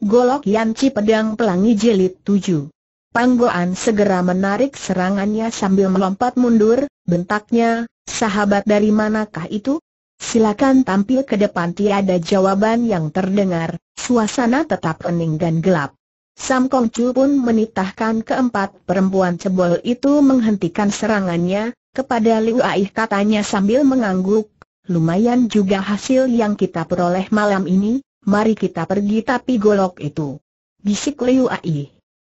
Golok Yanci Pedang Pelangi Jelit 7 Panggoan segera menarik serangannya sambil melompat mundur, bentaknya, sahabat dari manakah itu? Silakan tampil ke depan tiada jawaban yang terdengar, suasana tetap hening dan gelap. Sam Kong Chu pun menitahkan keempat perempuan cebol itu menghentikan serangannya, kepada Liu Aih katanya sambil mengangguk, lumayan juga hasil yang kita peroleh malam ini, mari kita pergi tapi golok itu. Bisik Liu Ai.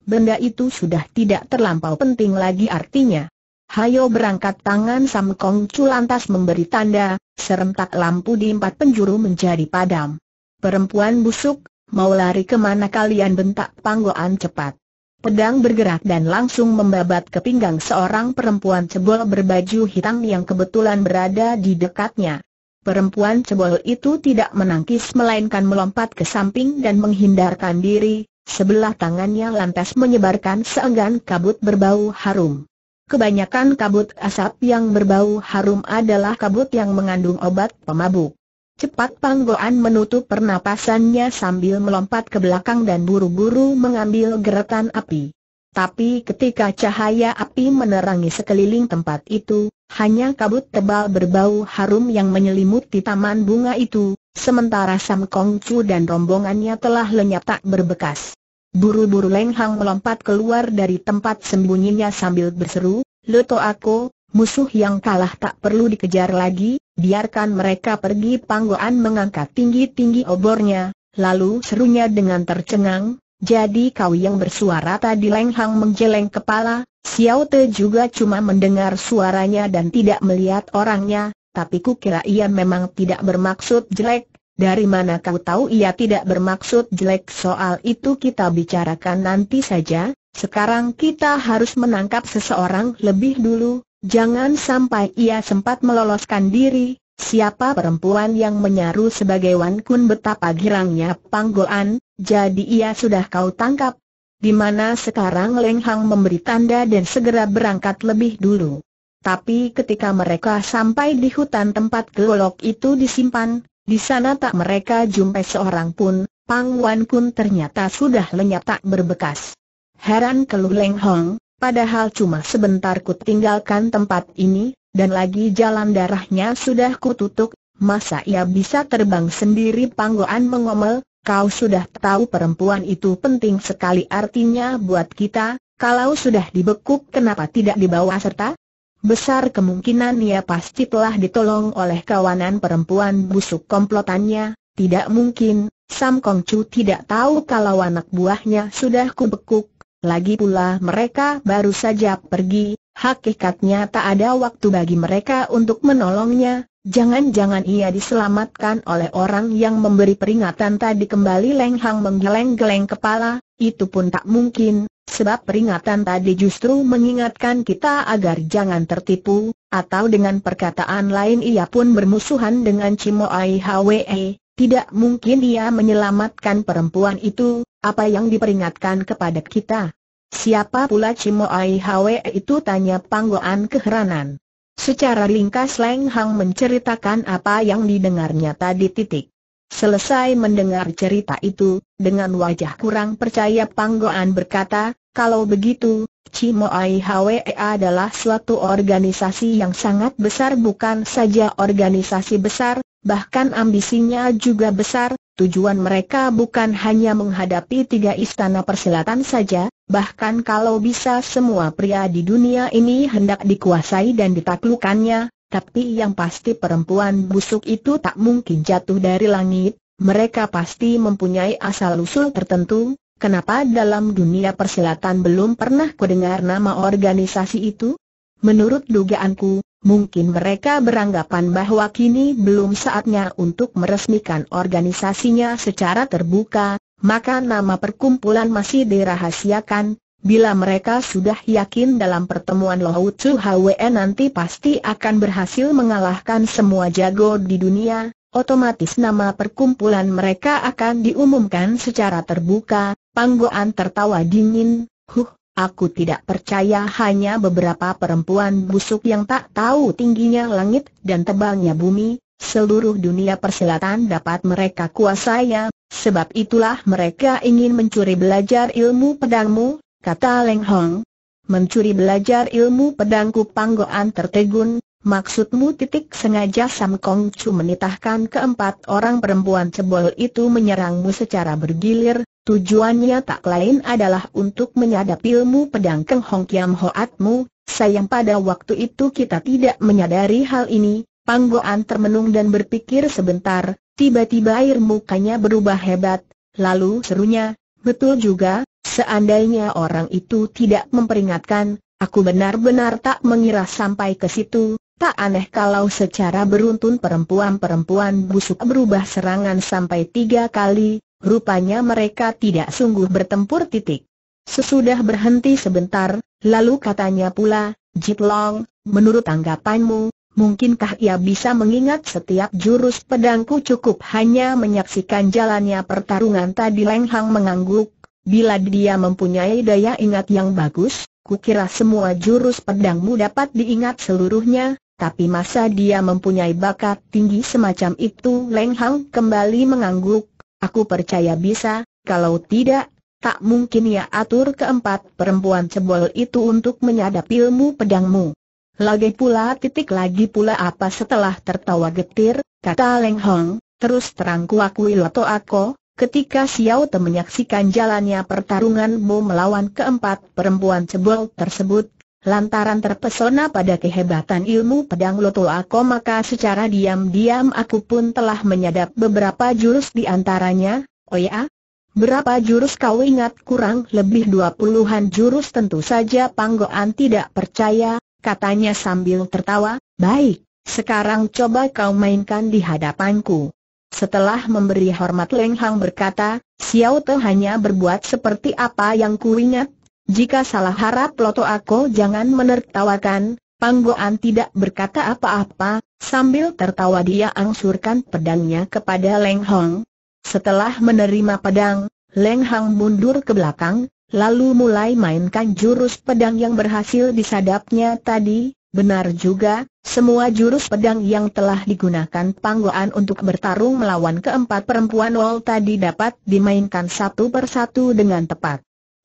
Benda itu sudah tidak terlampau penting lagi artinya. Hayo berangkat tangan Sam Kong Chu lantas memberi tanda, serentak lampu di empat penjuru menjadi padam. Perempuan busuk, mau lari kemana kalian bentak panggoan cepat. Pedang bergerak dan langsung membabat ke pinggang seorang perempuan cebol berbaju hitam yang kebetulan berada di dekatnya. Perempuan cebol itu tidak menangkis melainkan melompat ke samping dan menghindarkan diri, sebelah tangannya lantas menyebarkan seenggan kabut berbau harum. Kebanyakan kabut asap yang berbau harum adalah kabut yang mengandung obat pemabuk. Cepat Panggoan menutup pernapasannya sambil melompat ke belakang dan buru-buru mengambil geretan api. Tapi ketika cahaya api menerangi sekeliling tempat itu, hanya kabut tebal berbau harum yang menyelimuti taman bunga itu, sementara Sam Kong Chu dan rombongannya telah lenyap tak berbekas. Buru-buru Leng Hang melompat keluar dari tempat sembunyinya sambil berseru, Luto Ako, musuh yang kalah tak perlu dikejar lagi, biarkan mereka pergi panggoan mengangkat tinggi-tinggi obornya, lalu serunya dengan tercengang, jadi kau yang bersuara tadi Leng Hang menggeleng kepala, Xiao Te juga cuma mendengar suaranya dan tidak melihat orangnya, tapi kukira ia memang tidak bermaksud jelek. Dari mana kau tahu ia tidak bermaksud jelek soal itu kita bicarakan nanti saja, sekarang kita harus menangkap seseorang lebih dulu, jangan sampai ia sempat meloloskan diri, Siapa perempuan yang menyaru sebagai Wan Kun betapa girangnya panggoan, jadi ia sudah kau tangkap. Di mana sekarang Leng Hang memberi tanda dan segera berangkat lebih dulu. Tapi ketika mereka sampai di hutan tempat gelok itu disimpan, di sana tak mereka jumpai seorang pun, Pang Wan Kun ternyata sudah lenyap tak berbekas. Heran keluh Leng Hang, padahal cuma sebentar ku tinggalkan tempat ini, dan lagi jalan darahnya sudah kututuk, masa ia bisa terbang sendiri panggoan mengomel, kau sudah tahu perempuan itu penting sekali artinya buat kita, kalau sudah dibekuk kenapa tidak dibawa serta? Besar kemungkinan ia pasti telah ditolong oleh kawanan perempuan busuk komplotannya, tidak mungkin, Sam Kong Chu tidak tahu kalau anak buahnya sudah kubekuk, lagi pula mereka baru saja pergi, Hakikatnya tak ada waktu bagi mereka untuk menolongnya, jangan-jangan ia diselamatkan oleh orang yang memberi peringatan tadi kembali Leng menggeleng-geleng kepala, itu pun tak mungkin, sebab peringatan tadi justru mengingatkan kita agar jangan tertipu, atau dengan perkataan lain ia pun bermusuhan dengan Cimo Ai Hwe, tidak mungkin ia menyelamatkan perempuan itu, apa yang diperingatkan kepada kita. Siapa pula Cimo Ai Hwe itu tanya Panggoan keheranan. Secara ringkas Leng Hang menceritakan apa yang didengarnya tadi titik. Selesai mendengar cerita itu, dengan wajah kurang percaya Panggoan berkata, kalau begitu, Cimo Ai Hwe adalah suatu organisasi yang sangat besar bukan saja organisasi besar, bahkan ambisinya juga besar, tujuan mereka bukan hanya menghadapi tiga istana persilatan saja, bahkan kalau bisa semua pria di dunia ini hendak dikuasai dan ditaklukannya, tapi yang pasti perempuan busuk itu tak mungkin jatuh dari langit, mereka pasti mempunyai asal-usul tertentu, kenapa dalam dunia persilatan belum pernah kudengar nama organisasi itu? Menurut dugaanku, Mungkin mereka beranggapan bahwa kini belum saatnya untuk meresmikan organisasinya secara terbuka, maka nama perkumpulan masih dirahasiakan. Bila mereka sudah yakin dalam pertemuan Lao Tzu Hwe nanti pasti akan berhasil mengalahkan semua jago di dunia, otomatis nama perkumpulan mereka akan diumumkan secara terbuka. Pangguan tertawa dingin, huh, Aku tidak percaya hanya beberapa perempuan busuk yang tak tahu tingginya langit dan tebalnya bumi, seluruh dunia persilatan dapat mereka kuasai. Sebab itulah mereka ingin mencuri belajar ilmu pedangmu, kata Leng Hong. Mencuri belajar ilmu pedangku panggoan tertegun, maksudmu titik sengaja Sam Kong Chu menitahkan keempat orang perempuan cebol itu menyerangmu secara bergilir, Tujuannya tak lain adalah untuk menyadap ilmu pedang Keng Hong Kiam Hoatmu, sayang pada waktu itu kita tidak menyadari hal ini, Panggoan termenung dan berpikir sebentar, tiba-tiba air mukanya berubah hebat, lalu serunya, betul juga, seandainya orang itu tidak memperingatkan, aku benar-benar tak mengira sampai ke situ, tak aneh kalau secara beruntun perempuan-perempuan busuk berubah serangan sampai tiga kali, Rupanya mereka tidak sungguh bertempur titik. Sesudah berhenti sebentar, lalu katanya pula, Jit Long, menurut tanggapanmu, mungkinkah ia bisa mengingat setiap jurus pedangku cukup hanya menyaksikan jalannya pertarungan tadi Leng Hang mengangguk, bila dia mempunyai daya ingat yang bagus, kukira semua jurus pedangmu dapat diingat seluruhnya, tapi masa dia mempunyai bakat tinggi semacam itu Leng Hang kembali mengangguk, Aku percaya bisa, kalau tidak, tak mungkin ia atur keempat perempuan cebol itu untuk menyadap ilmu pedangmu. Lagi pula titik lagi pula apa setelah tertawa getir, kata Leng Hong, terus terang kuakui loto aku, ketika Xiao Te menyaksikan jalannya pertarunganmu melawan keempat perempuan cebol tersebut, Lantaran terpesona pada kehebatan ilmu pedang Loto Ako maka secara diam-diam aku pun telah menyadap beberapa jurus di antaranya, oh ya? Berapa jurus kau ingat kurang lebih dua puluhan jurus tentu saja Panggoan tidak percaya, katanya sambil tertawa, baik, sekarang coba kau mainkan di hadapanku. Setelah memberi hormat Leng Hang berkata, Xiao Te hanya berbuat seperti apa yang kuingat jika salah harap Loto Ako jangan menertawakan, Panggoan tidak berkata apa-apa, sambil tertawa dia angsurkan pedangnya kepada Leng Hong. Setelah menerima pedang, Leng Hong mundur ke belakang, lalu mulai mainkan jurus pedang yang berhasil disadapnya tadi, Benar juga, semua jurus pedang yang telah digunakan Panggoan untuk bertarung melawan keempat perempuan Wol tadi dapat dimainkan satu persatu dengan tepat.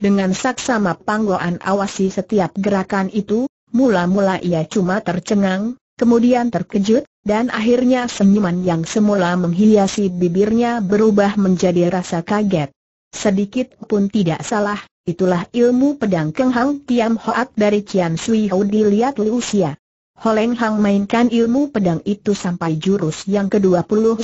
Dengan saksama panggoan awasi setiap gerakan itu, mula-mula ia cuma tercengang, kemudian terkejut, dan akhirnya senyuman yang semula menghiasi bibirnya berubah menjadi rasa kaget. Sedikit pun tidak salah, itulah ilmu pedang Keng Hang Tiam Hoat dari Cian Sui Ho dilihat Liu Holenghang Holeng Hang mainkan ilmu pedang itu sampai jurus yang ke-21,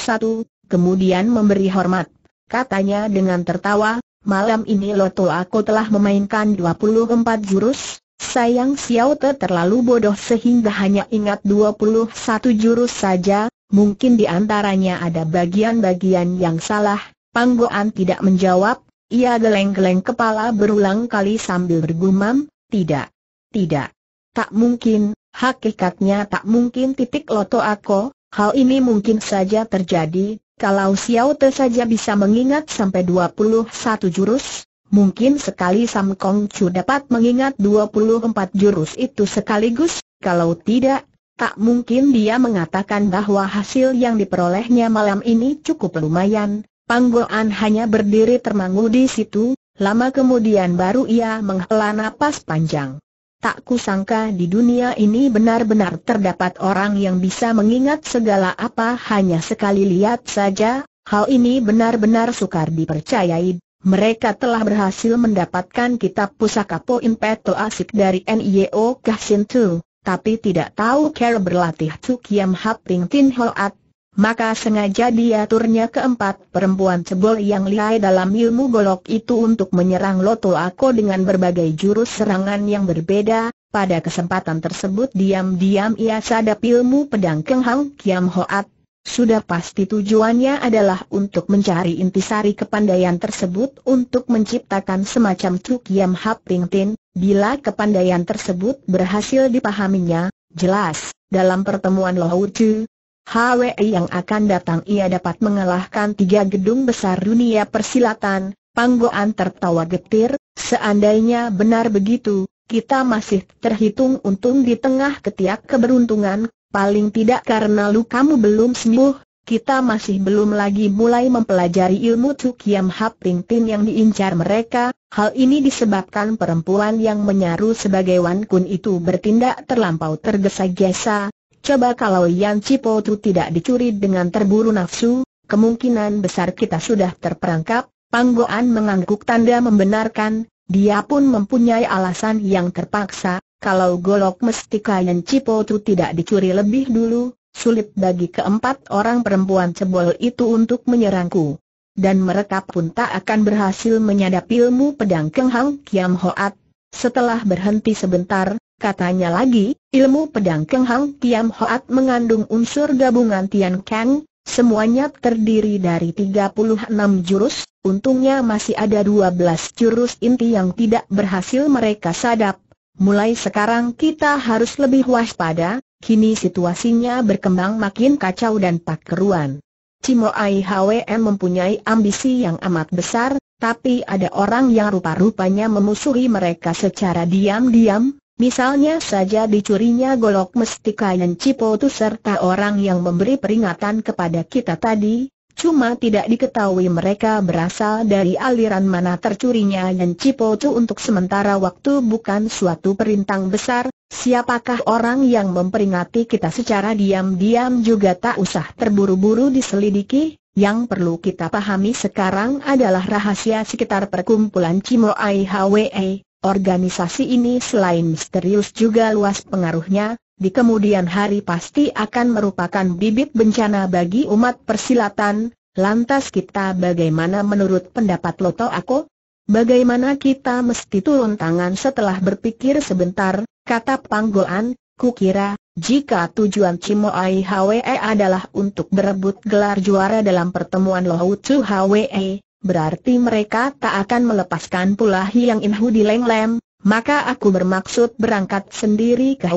kemudian memberi hormat katanya dengan tertawa, malam ini loto aku telah memainkan 24 jurus, sayang Xiao Te terlalu bodoh sehingga hanya ingat 21 jurus saja, mungkin di antaranya ada bagian-bagian yang salah, Goan tidak menjawab, ia geleng-geleng kepala berulang kali sambil bergumam, tidak, tidak, tak mungkin, hakikatnya tak mungkin titik loto aku, hal ini mungkin saja terjadi, kalau Xiao Te saja bisa mengingat sampai 21 jurus, mungkin sekali Sam Kong Chu dapat mengingat 24 jurus itu sekaligus, kalau tidak, tak mungkin dia mengatakan bahwa hasil yang diperolehnya malam ini cukup lumayan. Panggoan hanya berdiri termangu di situ, lama kemudian baru ia menghela napas panjang. Tak kusangka di dunia ini benar-benar terdapat orang yang bisa mengingat segala apa hanya sekali lihat saja, hal ini benar-benar sukar dipercayai. Mereka telah berhasil mendapatkan kitab pusaka Poin Peto Asik dari NIO e Kahsin Tu, tapi tidak tahu cara berlatih Tu Kiam Hap Tin Hoat, maka sengaja diaturnya keempat perempuan cebol yang lihai dalam ilmu golok itu untuk menyerang Loto Ako dengan berbagai jurus serangan yang berbeda. Pada kesempatan tersebut diam-diam ia sadap ilmu pedang kenghang Kiam Hoat. Sudah pasti tujuannya adalah untuk mencari intisari kepandaian tersebut untuk menciptakan semacam truk Yam Hap Ting Tin. Bila kepandaian tersebut berhasil dipahaminya, jelas, dalam pertemuan Chu, HWE yang akan datang ia dapat mengalahkan tiga gedung besar dunia persilatan, Panggoan tertawa getir, seandainya benar begitu, kita masih terhitung untung di tengah ketiak keberuntungan, paling tidak karena lu kamu belum sembuh, kita masih belum lagi mulai mempelajari ilmu Tsukiam Hap Ting Tin yang diincar mereka, hal ini disebabkan perempuan yang menyaru sebagai Wan Kun itu bertindak terlampau tergesa-gesa, Coba kalau Yan Cipo itu tidak dicuri dengan terburu nafsu, kemungkinan besar kita sudah terperangkap, Panggoan mengangguk tanda membenarkan, dia pun mempunyai alasan yang terpaksa, kalau golok mesti kain Cipo itu tidak dicuri lebih dulu, sulit bagi keempat orang perempuan cebol itu untuk menyerangku. Dan mereka pun tak akan berhasil menyadap ilmu pedang Keng Hang Kiam Hoat. Setelah berhenti sebentar, Katanya lagi, ilmu pedang Keng Hang Kiam Hoat mengandung unsur gabungan Tian Kang, semuanya terdiri dari 36 jurus, untungnya masih ada 12 jurus inti yang tidak berhasil mereka sadap. Mulai sekarang kita harus lebih waspada, kini situasinya berkembang makin kacau dan tak keruan. Cimo HWM mempunyai ambisi yang amat besar, tapi ada orang yang rupa-rupanya memusuhi mereka secara diam-diam, Misalnya saja dicurinya golok mestika Cipotu serta orang yang memberi peringatan kepada kita tadi, cuma tidak diketahui mereka berasal dari aliran mana tercurinya yang Cipotu untuk sementara waktu bukan suatu perintang besar, siapakah orang yang memperingati kita secara diam-diam juga tak usah terburu-buru diselidiki, yang perlu kita pahami sekarang adalah rahasia sekitar perkumpulan Cimo Ai Hwe. Organisasi ini selain misterius juga luas pengaruhnya, di kemudian hari pasti akan merupakan bibit bencana bagi umat persilatan, lantas kita bagaimana menurut pendapat Loto Ako? Bagaimana kita mesti turun tangan setelah berpikir sebentar, kata Panggoan, kira jika tujuan Cimo Ai Hwe adalah untuk berebut gelar juara dalam pertemuan Lohutu Hwe, berarti mereka tak akan melepaskan pula Hiang Inhu di Leng maka aku bermaksud berangkat sendiri ke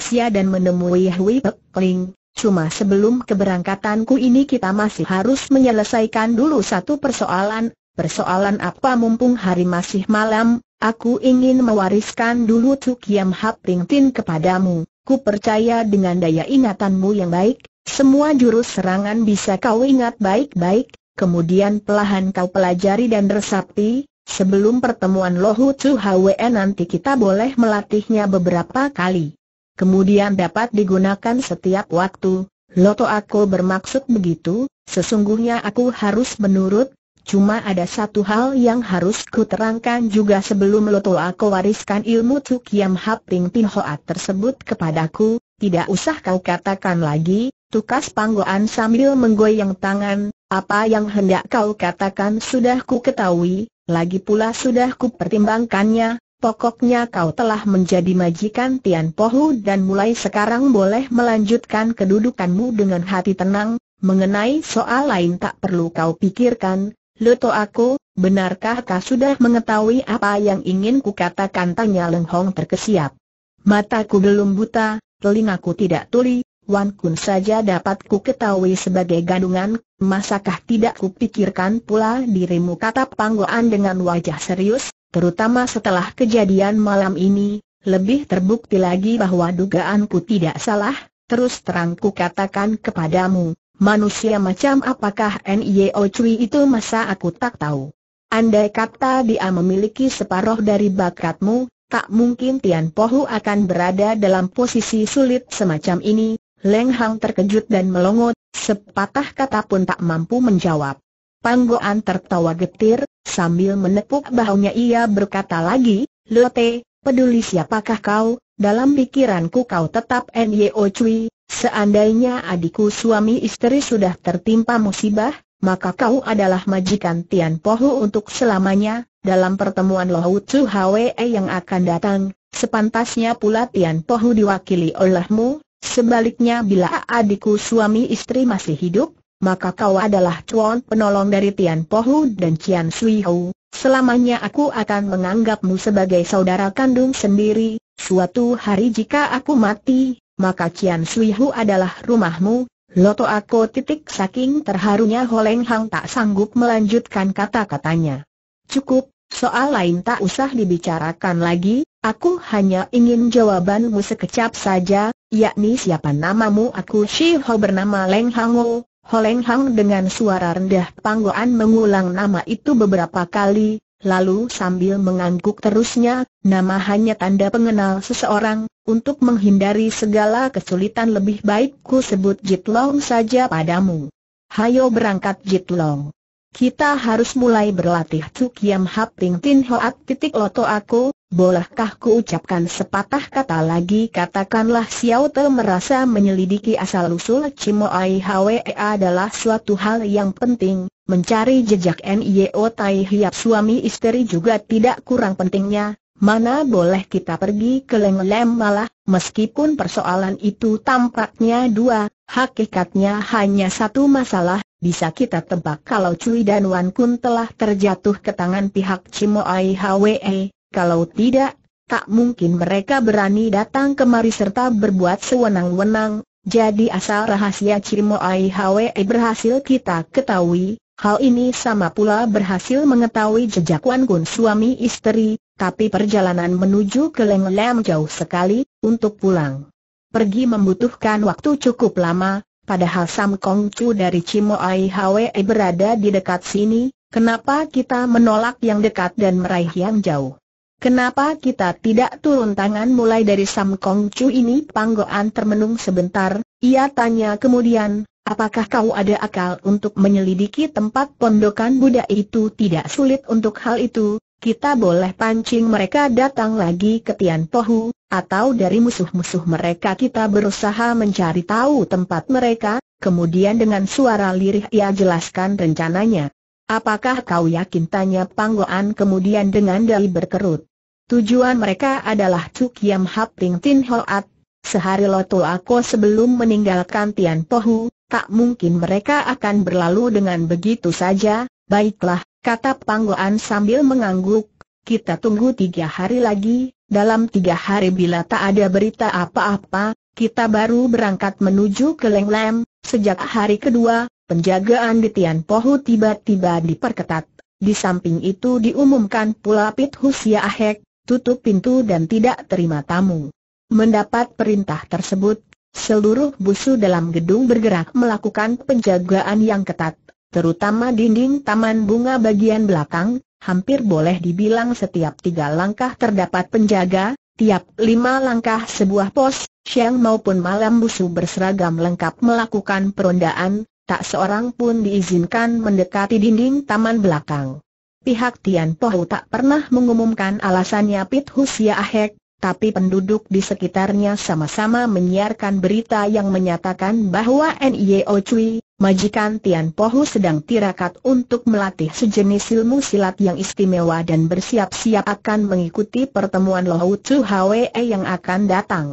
Xia dan menemui Hui Pek Ling. Cuma sebelum keberangkatanku ini kita masih harus menyelesaikan dulu satu persoalan, persoalan apa mumpung hari masih malam, aku ingin mewariskan dulu Tukiam Hap Ting Tin kepadamu. Ku percaya dengan daya ingatanmu yang baik, semua jurus serangan bisa kau ingat baik-baik, kemudian pelahan kau pelajari dan resapi, sebelum pertemuan Lohu Chu Hwe nanti kita boleh melatihnya beberapa kali. Kemudian dapat digunakan setiap waktu, Loto aku bermaksud begitu, sesungguhnya aku harus menurut, cuma ada satu hal yang harus kuterangkan juga sebelum Loto aku wariskan ilmu Chu Hap Haping Pin Hoat tersebut kepadaku, tidak usah kau katakan lagi, tukas panggoan sambil menggoyang tangan, apa yang hendak kau katakan sudah ku ketahui, lagi pula sudah ku pertimbangkannya, pokoknya kau telah menjadi majikan Tian Pohu dan mulai sekarang boleh melanjutkan kedudukanmu dengan hati tenang, mengenai soal lain tak perlu kau pikirkan, Luto aku, benarkah kau sudah mengetahui apa yang ingin ku katakan tanya Leng Hong terkesiap. Mataku belum buta, telingaku tidak tuli, Wan Kun saja dapat ku ketahui sebagai gadungan, Masakah tidak kupikirkan pula dirimu kata Panggoan dengan wajah serius, terutama setelah kejadian malam ini, lebih terbukti lagi bahwa dugaanku tidak salah, terus terangku katakan kepadamu, manusia macam apakah N.I.O. Cui itu masa aku tak tahu. Andai kata dia memiliki separoh dari bakatmu, tak mungkin Tian Pohu akan berada dalam posisi sulit semacam ini, Leng Hang terkejut dan melongo Sepatah kata pun tak mampu menjawab. Panggoan tertawa getir, sambil menepuk bahunya ia berkata lagi, Lote, peduli siapakah kau, dalam pikiranku kau tetap Nyo Cui, seandainya adikku suami istri sudah tertimpa musibah, maka kau adalah majikan Tian Pohu untuk selamanya, dalam pertemuan Lohu Tsu Hwe yang akan datang, sepantasnya pula Tian Pohu diwakili olehmu, Sebaliknya bila adikku suami istri masih hidup, maka kau adalah cuan penolong dari Tian Pohu dan Cian Sui Hou. Selamanya aku akan menganggapmu sebagai saudara kandung sendiri. Suatu hari jika aku mati, maka Cian Sui Hou adalah rumahmu. Loto aku titik saking terharunya Holeng Hang tak sanggup melanjutkan kata-katanya. Cukup, soal lain tak usah dibicarakan lagi, aku hanya ingin jawabanmu sekecap saja, yakni siapa namamu aku Shi Ho bernama Leng Hang Ho. Leng Hang dengan suara rendah panggoan mengulang nama itu beberapa kali, lalu sambil mengangguk terusnya, nama hanya tanda pengenal seseorang, untuk menghindari segala kesulitan lebih baik ku sebut Jit Long saja padamu. Hayo berangkat Jit Long. Kita harus mulai berlatih Cukiam Ting Tin Hoat titik loto aku, bolehkah ku ucapkan sepatah kata lagi katakanlah Xiao Te merasa menyelidiki asal-usul Cimo Ai Hwe adalah suatu hal yang penting, mencari jejak Nio Tai Hiap suami istri juga tidak kurang pentingnya, mana boleh kita pergi ke Leng Lem malah, meskipun persoalan itu tampaknya dua, hakikatnya hanya satu masalah, bisa kita tebak kalau Cui dan Wan Kun telah terjatuh ke tangan pihak Cimoai Hwe, kalau tidak, tak mungkin mereka berani datang kemari serta berbuat sewenang-wenang, jadi asal rahasia Cimoai Hwe berhasil kita ketahui, hal ini sama pula berhasil mengetahui jejak Wan Kun suami istri, tapi perjalanan menuju ke Leng Leng jauh sekali, untuk pulang. Pergi membutuhkan waktu cukup lama, padahal Sam Kong Chu dari Cimoai Hwe berada di dekat sini, kenapa kita menolak yang dekat dan meraih yang jauh? Kenapa kita tidak turun tangan mulai dari Sam Kong Chu ini? Panggoan termenung sebentar, ia tanya kemudian, apakah kau ada akal untuk menyelidiki tempat pondokan Buddha itu tidak sulit untuk hal itu? kita boleh pancing mereka datang lagi ke Tian Pohu, atau dari musuh-musuh mereka kita berusaha mencari tahu tempat mereka, kemudian dengan suara lirih ia jelaskan rencananya. Apakah kau yakin tanya Panggoan kemudian dengan dai berkerut. Tujuan mereka adalah Cuk Yam Hap Ting Tin Hoat. Sehari Loto aku sebelum meninggalkan Tian Pohu, tak mungkin mereka akan berlalu dengan begitu saja, baiklah, kata Pangguan sambil mengangguk, kita tunggu tiga hari lagi, dalam tiga hari bila tak ada berita apa-apa, kita baru berangkat menuju ke Lenglem, sejak hari kedua, penjagaan di Tian Pohu tiba-tiba diperketat. Di samping itu diumumkan pula Pit Husia Ahek, tutup pintu dan tidak terima tamu. Mendapat perintah tersebut, seluruh busu dalam gedung bergerak melakukan penjagaan yang ketat terutama dinding taman bunga bagian belakang, hampir boleh dibilang setiap tiga langkah terdapat penjaga, tiap lima langkah sebuah pos, siang maupun malam busu berseragam lengkap melakukan perondaan, tak seorang pun diizinkan mendekati dinding taman belakang. Pihak Tian Pohu tak pernah mengumumkan alasannya Pit Husia Ahek, tapi penduduk di sekitarnya sama-sama menyiarkan berita yang menyatakan bahwa NIO Cui, Majikan Tian Pohu sedang tirakat untuk melatih sejenis ilmu silat yang istimewa dan bersiap-siap akan mengikuti pertemuan Lohau Tzu Hwe yang akan datang.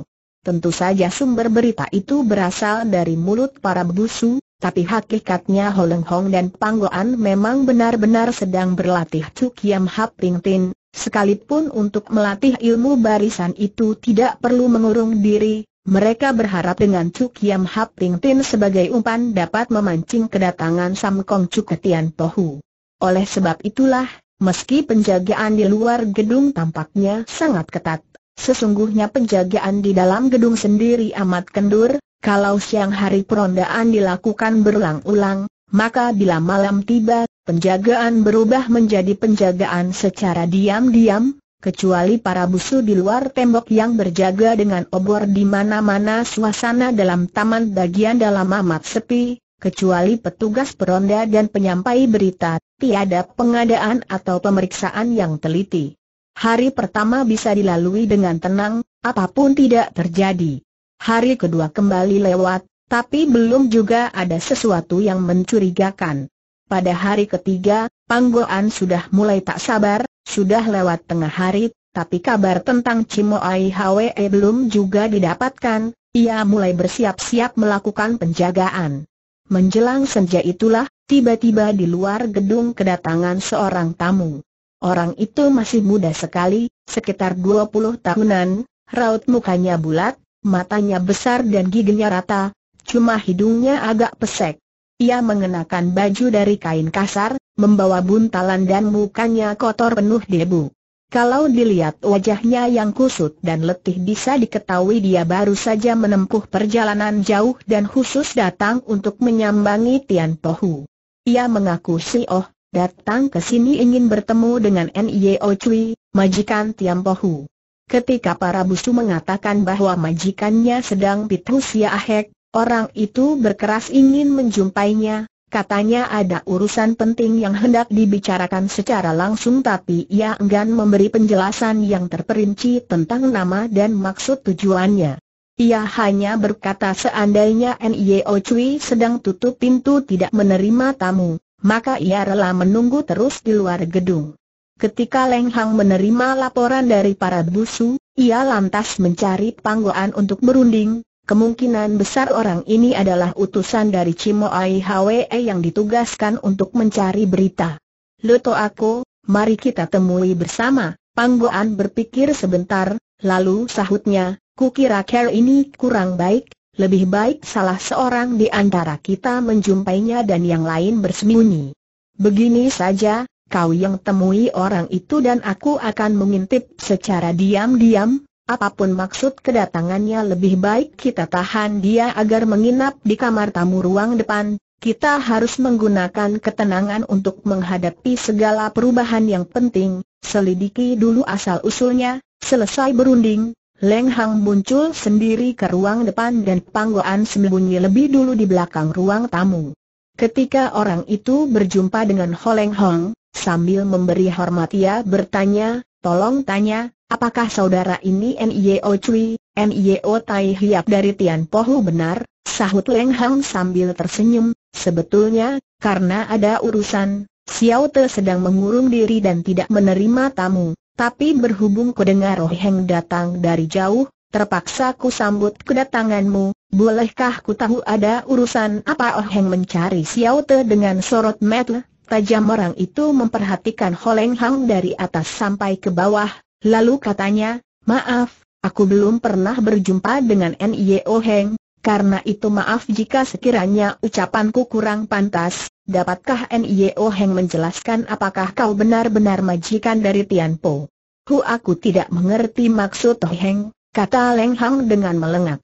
Tentu saja sumber berita itu berasal dari mulut para busu, tapi hakikatnya Holeng Hong dan Panggoan memang benar-benar sedang berlatih Tzu Kiam Hap Ping Tin, sekalipun untuk melatih ilmu barisan itu tidak perlu mengurung diri, mereka berharap dengan Cuk Yam Hap Ting Tin sebagai umpan dapat memancing kedatangan Sam Kong Cuk ke Tian Tohu. Oleh sebab itulah, meski penjagaan di luar gedung tampaknya sangat ketat, sesungguhnya penjagaan di dalam gedung sendiri amat kendur, kalau siang hari perondaan dilakukan berulang-ulang, maka bila malam tiba, penjagaan berubah menjadi penjagaan secara diam-diam, kecuali para busu di luar tembok yang berjaga dengan obor di mana-mana suasana dalam taman bagian dalam amat sepi, kecuali petugas peronda dan penyampai berita, tiada pengadaan atau pemeriksaan yang teliti. Hari pertama bisa dilalui dengan tenang, apapun tidak terjadi. Hari kedua kembali lewat, tapi belum juga ada sesuatu yang mencurigakan. Pada hari ketiga, Panggoan sudah mulai tak sabar, sudah lewat tengah hari, tapi kabar tentang Cimo Hwe belum juga didapatkan, ia mulai bersiap-siap melakukan penjagaan. Menjelang senja itulah, tiba-tiba di luar gedung kedatangan seorang tamu. Orang itu masih muda sekali, sekitar 20 tahunan, raut mukanya bulat, matanya besar dan giginya rata, cuma hidungnya agak pesek. Ia mengenakan baju dari kain kasar, membawa buntalan dan mukanya kotor penuh debu. Kalau dilihat wajahnya yang kusut dan letih bisa diketahui dia baru saja menempuh perjalanan jauh dan khusus datang untuk menyambangi Tian Pohu. Ia mengaku si Oh, datang ke sini ingin bertemu dengan N.I.O. Cui, majikan Tian Pohu. Ketika para busu mengatakan bahwa majikannya sedang pitus ahek, orang itu berkeras ingin menjumpainya, Katanya ada urusan penting yang hendak dibicarakan secara langsung tapi ia enggan memberi penjelasan yang terperinci tentang nama dan maksud tujuannya. Ia hanya berkata seandainya N.I.O. Cui sedang tutup pintu tidak menerima tamu, maka ia rela menunggu terus di luar gedung. Ketika Leng Hang menerima laporan dari para busu, ia lantas mencari panggoan untuk berunding, Kemungkinan besar orang ini adalah utusan dari Cimo Ai Hwe yang ditugaskan untuk mencari berita. Luto aku, mari kita temui bersama, Panggoan berpikir sebentar, lalu sahutnya, kukira care ini kurang baik, lebih baik salah seorang di antara kita menjumpainya dan yang lain bersembunyi. Begini saja, kau yang temui orang itu dan aku akan mengintip secara diam-diam, Apapun maksud kedatangannya lebih baik kita tahan dia agar menginap di kamar tamu ruang depan, kita harus menggunakan ketenangan untuk menghadapi segala perubahan yang penting, selidiki dulu asal-usulnya, selesai berunding, Leng Hang muncul sendiri ke ruang depan dan Panggoan sembunyi lebih dulu di belakang ruang tamu. Ketika orang itu berjumpa dengan Ho Leng Hong, sambil memberi hormat ia bertanya, tolong tanya, Apakah saudara ini Nio Cui, Nio Tai Hiap dari Tian Pohu benar? Sahut Leng Hang sambil tersenyum, sebetulnya, karena ada urusan, Xiao Te sedang mengurung diri dan tidak menerima tamu, tapi berhubung kudengar Roh Heng datang dari jauh, terpaksa ku sambut kedatanganmu, bolehkah ku tahu ada urusan apa Roh Heng mencari Xiao Te dengan sorot metle? Tajam orang itu memperhatikan Leng Hang dari atas sampai ke bawah, Lalu katanya, maaf, aku belum pernah berjumpa dengan N.I.O. Heng, karena itu maaf jika sekiranya ucapanku kurang pantas, dapatkah N.I.O. Heng menjelaskan apakah kau benar-benar majikan dari Tianpo? Hu aku tidak mengerti maksud Toh Heng, kata Leng Hang dengan melengak.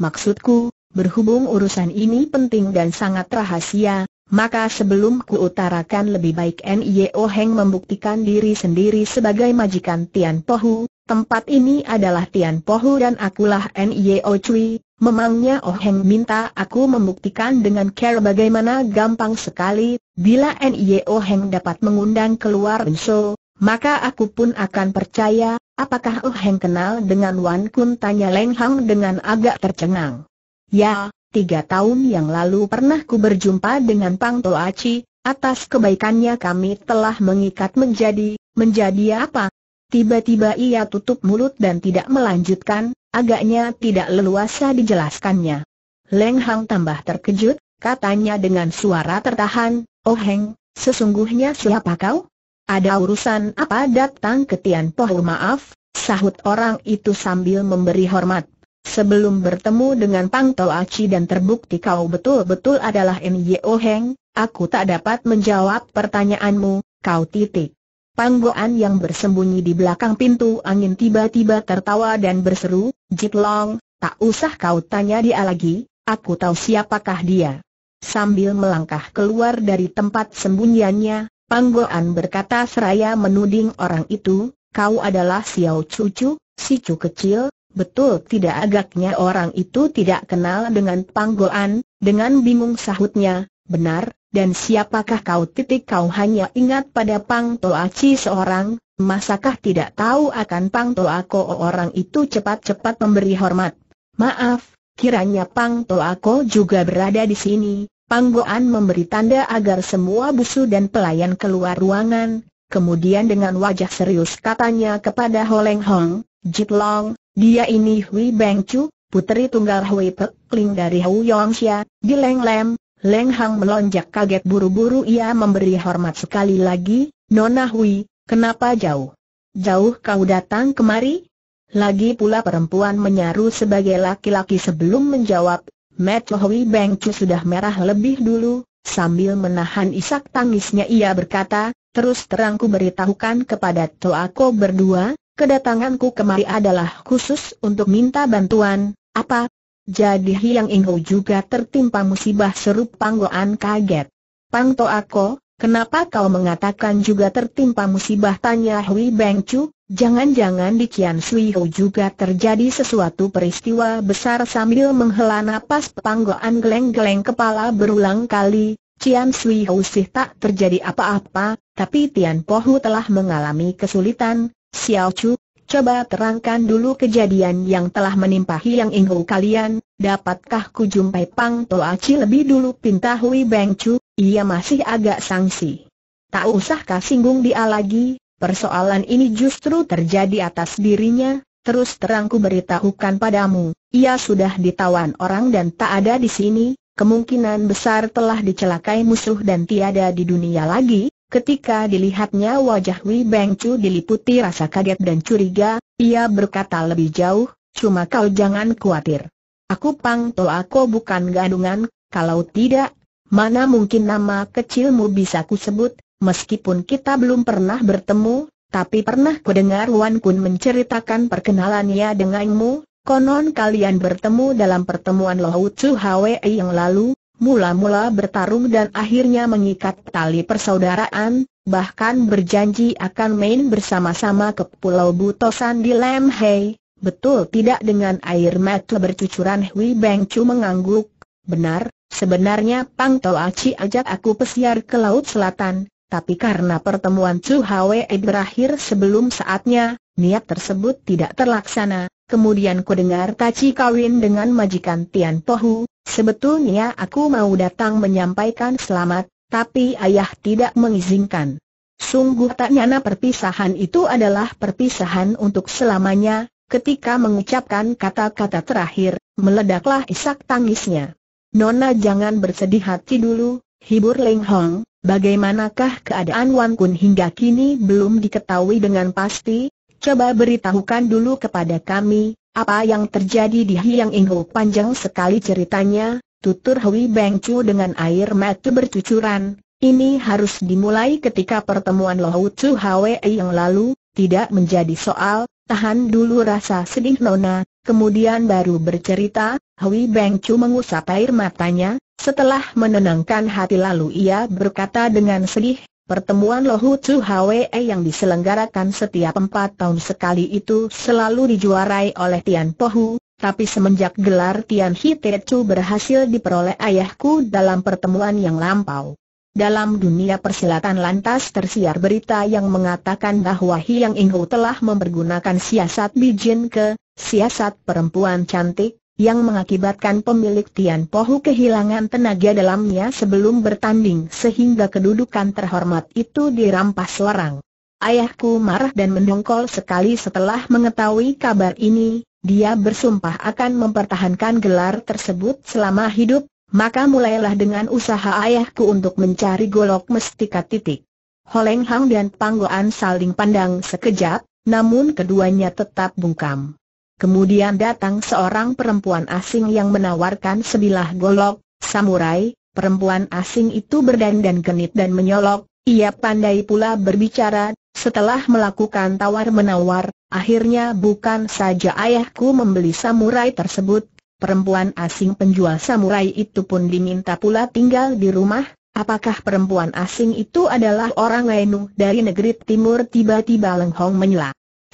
Maksudku, berhubung urusan ini penting dan sangat rahasia, maka sebelum ku utarakan lebih baik Nio Heng membuktikan diri sendiri sebagai majikan Tian Pohu, tempat ini adalah Tian Pohu dan akulah Nio Cui, memangnya Oh Heng minta aku membuktikan dengan care bagaimana gampang sekali, bila Nio Heng dapat mengundang keluar Enso, maka aku pun akan percaya, apakah Oh Heng kenal dengan Wan Kun tanya Leng Hang dengan agak tercengang. Ya, tiga tahun yang lalu pernah ku berjumpa dengan Pang Toaci, atas kebaikannya kami telah mengikat menjadi, menjadi apa? Tiba-tiba ia tutup mulut dan tidak melanjutkan, agaknya tidak leluasa dijelaskannya. Leng Hang tambah terkejut, katanya dengan suara tertahan, Oh Heng, sesungguhnya siapa kau? Ada urusan apa datang ke Tian Poh maaf, sahut orang itu sambil memberi hormat. Sebelum bertemu dengan Pang Aci dan terbukti kau betul-betul adalah Nyo Heng, aku tak dapat menjawab pertanyaanmu, kau titik. Pang Panggoan yang bersembunyi di belakang pintu angin tiba-tiba tertawa dan berseru, Jit Long, tak usah kau tanya dia lagi, aku tahu siapakah dia. Sambil melangkah keluar dari tempat sembunyiannya, Panggoan berkata seraya menuding orang itu, kau adalah Xiao Cucu, si cu kecil, Betul tidak agaknya orang itu tidak kenal dengan panggoan, dengan bingung sahutnya, benar, dan siapakah kau titik kau hanya ingat pada Pang Toaci seorang, masakah tidak tahu akan Pang Toako orang itu cepat-cepat memberi hormat. Maaf, kiranya Pang Toako juga berada di sini, Panggoan memberi tanda agar semua busu dan pelayan keluar ruangan, kemudian dengan wajah serius katanya kepada Holeng Hong, Jit Long, dia ini Hui Beng Chu, putri tunggal Hui Pek Ling dari Yong Yongxia, di Leng Lem. Leng Hang melonjak kaget buru-buru ia memberi hormat sekali lagi, Nona Hui, kenapa jauh? Jauh kau datang kemari? Lagi pula perempuan menyaru sebagai laki-laki sebelum menjawab, met Hui Beng Chu sudah merah lebih dulu, sambil menahan isak tangisnya ia berkata, terus terangku beritahukan kepada Toako berdua, Kedatanganku kemari adalah khusus untuk minta bantuan, apa? Jadi Hiang Ingho juga tertimpa musibah serup Panggoan kaget. Pang Toako, kenapa kau mengatakan juga tertimpa musibah? Tanya Hui Beng Chu, jangan-jangan di Kian Sui Ho juga terjadi sesuatu peristiwa besar sambil menghela napas Panggoan geleng-geleng kepala berulang kali, Cian Sui Ho sih tak terjadi apa-apa, tapi Tian Pohu telah mengalami kesulitan, Xiao Chu, coba terangkan dulu kejadian yang telah menimpa Hiang Inghu kalian, dapatkah ku jumpai Pang Toa Chi lebih dulu pinta Hui Beng Chu, ia masih agak sangsi. Tak usah usahkah singgung dia lagi, persoalan ini justru terjadi atas dirinya, terus terangku beritahukan padamu, ia sudah ditawan orang dan tak ada di sini, kemungkinan besar telah dicelakai musuh dan tiada di dunia lagi, Ketika dilihatnya wajah Wei Beng Chu diliputi rasa kaget dan curiga, ia berkata lebih jauh, cuma kau jangan khawatir. Aku Pang To aku bukan gadungan, kalau tidak, mana mungkin nama kecilmu bisa kusebut, meskipun kita belum pernah bertemu, tapi pernah kudengar Wan Kun menceritakan perkenalannya denganmu, konon kalian bertemu dalam pertemuan laut Chu Hwei yang lalu, mula-mula bertarung dan akhirnya mengikat tali persaudaraan, bahkan berjanji akan main bersama-sama ke Pulau Butosan di Lam Hei. Betul tidak dengan air mata bercucuran Hui Beng Chu mengangguk, benar, sebenarnya Pang Tau Aci ajak aku pesiar ke Laut Selatan, tapi karena pertemuan Chu Hwe berakhir sebelum saatnya, niat tersebut tidak terlaksana, kemudian ku dengar Taci kawin dengan majikan Tian Pohu, Sebetulnya aku mau datang menyampaikan selamat, tapi ayah tidak mengizinkan. Sungguh tak nyana perpisahan itu adalah perpisahan untuk selamanya, ketika mengucapkan kata-kata terakhir, meledaklah isak tangisnya. Nona jangan bersedih hati dulu, hibur Leng Hong, bagaimanakah keadaan Wan Kun hingga kini belum diketahui dengan pasti, coba beritahukan dulu kepada kami, apa yang terjadi di Hiang Inghu panjang sekali ceritanya, tutur Hui Beng Chu dengan air mata bercucuran. Ini harus dimulai ketika pertemuan Lohu Chu Hwe yang lalu, tidak menjadi soal, tahan dulu rasa sedih Nona, kemudian baru bercerita, Hui Beng Chu mengusap air matanya, setelah menenangkan hati lalu ia berkata dengan sedih, Pertemuan Lohu Chu Hwe yang diselenggarakan setiap empat tahun sekali itu selalu dijuarai oleh Tian Pohu, tapi semenjak gelar Tian Chu berhasil diperoleh ayahku dalam pertemuan yang lampau. Dalam dunia persilatan lantas tersiar berita yang mengatakan bahwa Hiang Inghu telah mempergunakan siasat bijin ke, siasat perempuan cantik, yang mengakibatkan pemilik Tian Pohu kehilangan tenaga dalamnya sebelum bertanding sehingga kedudukan terhormat itu dirampas orang. Ayahku marah dan mendongkol sekali setelah mengetahui kabar ini, dia bersumpah akan mempertahankan gelar tersebut selama hidup, maka mulailah dengan usaha ayahku untuk mencari golok mestika titik. Holeng Hang dan Panggoan saling pandang sekejap, namun keduanya tetap bungkam. Kemudian datang seorang perempuan asing yang menawarkan sebilah golok, samurai, perempuan asing itu berdandan genit dan menyolok, ia pandai pula berbicara, setelah melakukan tawar-menawar, akhirnya bukan saja ayahku membeli samurai tersebut, perempuan asing penjual samurai itu pun diminta pula tinggal di rumah, apakah perempuan asing itu adalah orang Lainu dari negeri timur tiba-tiba Leng Hong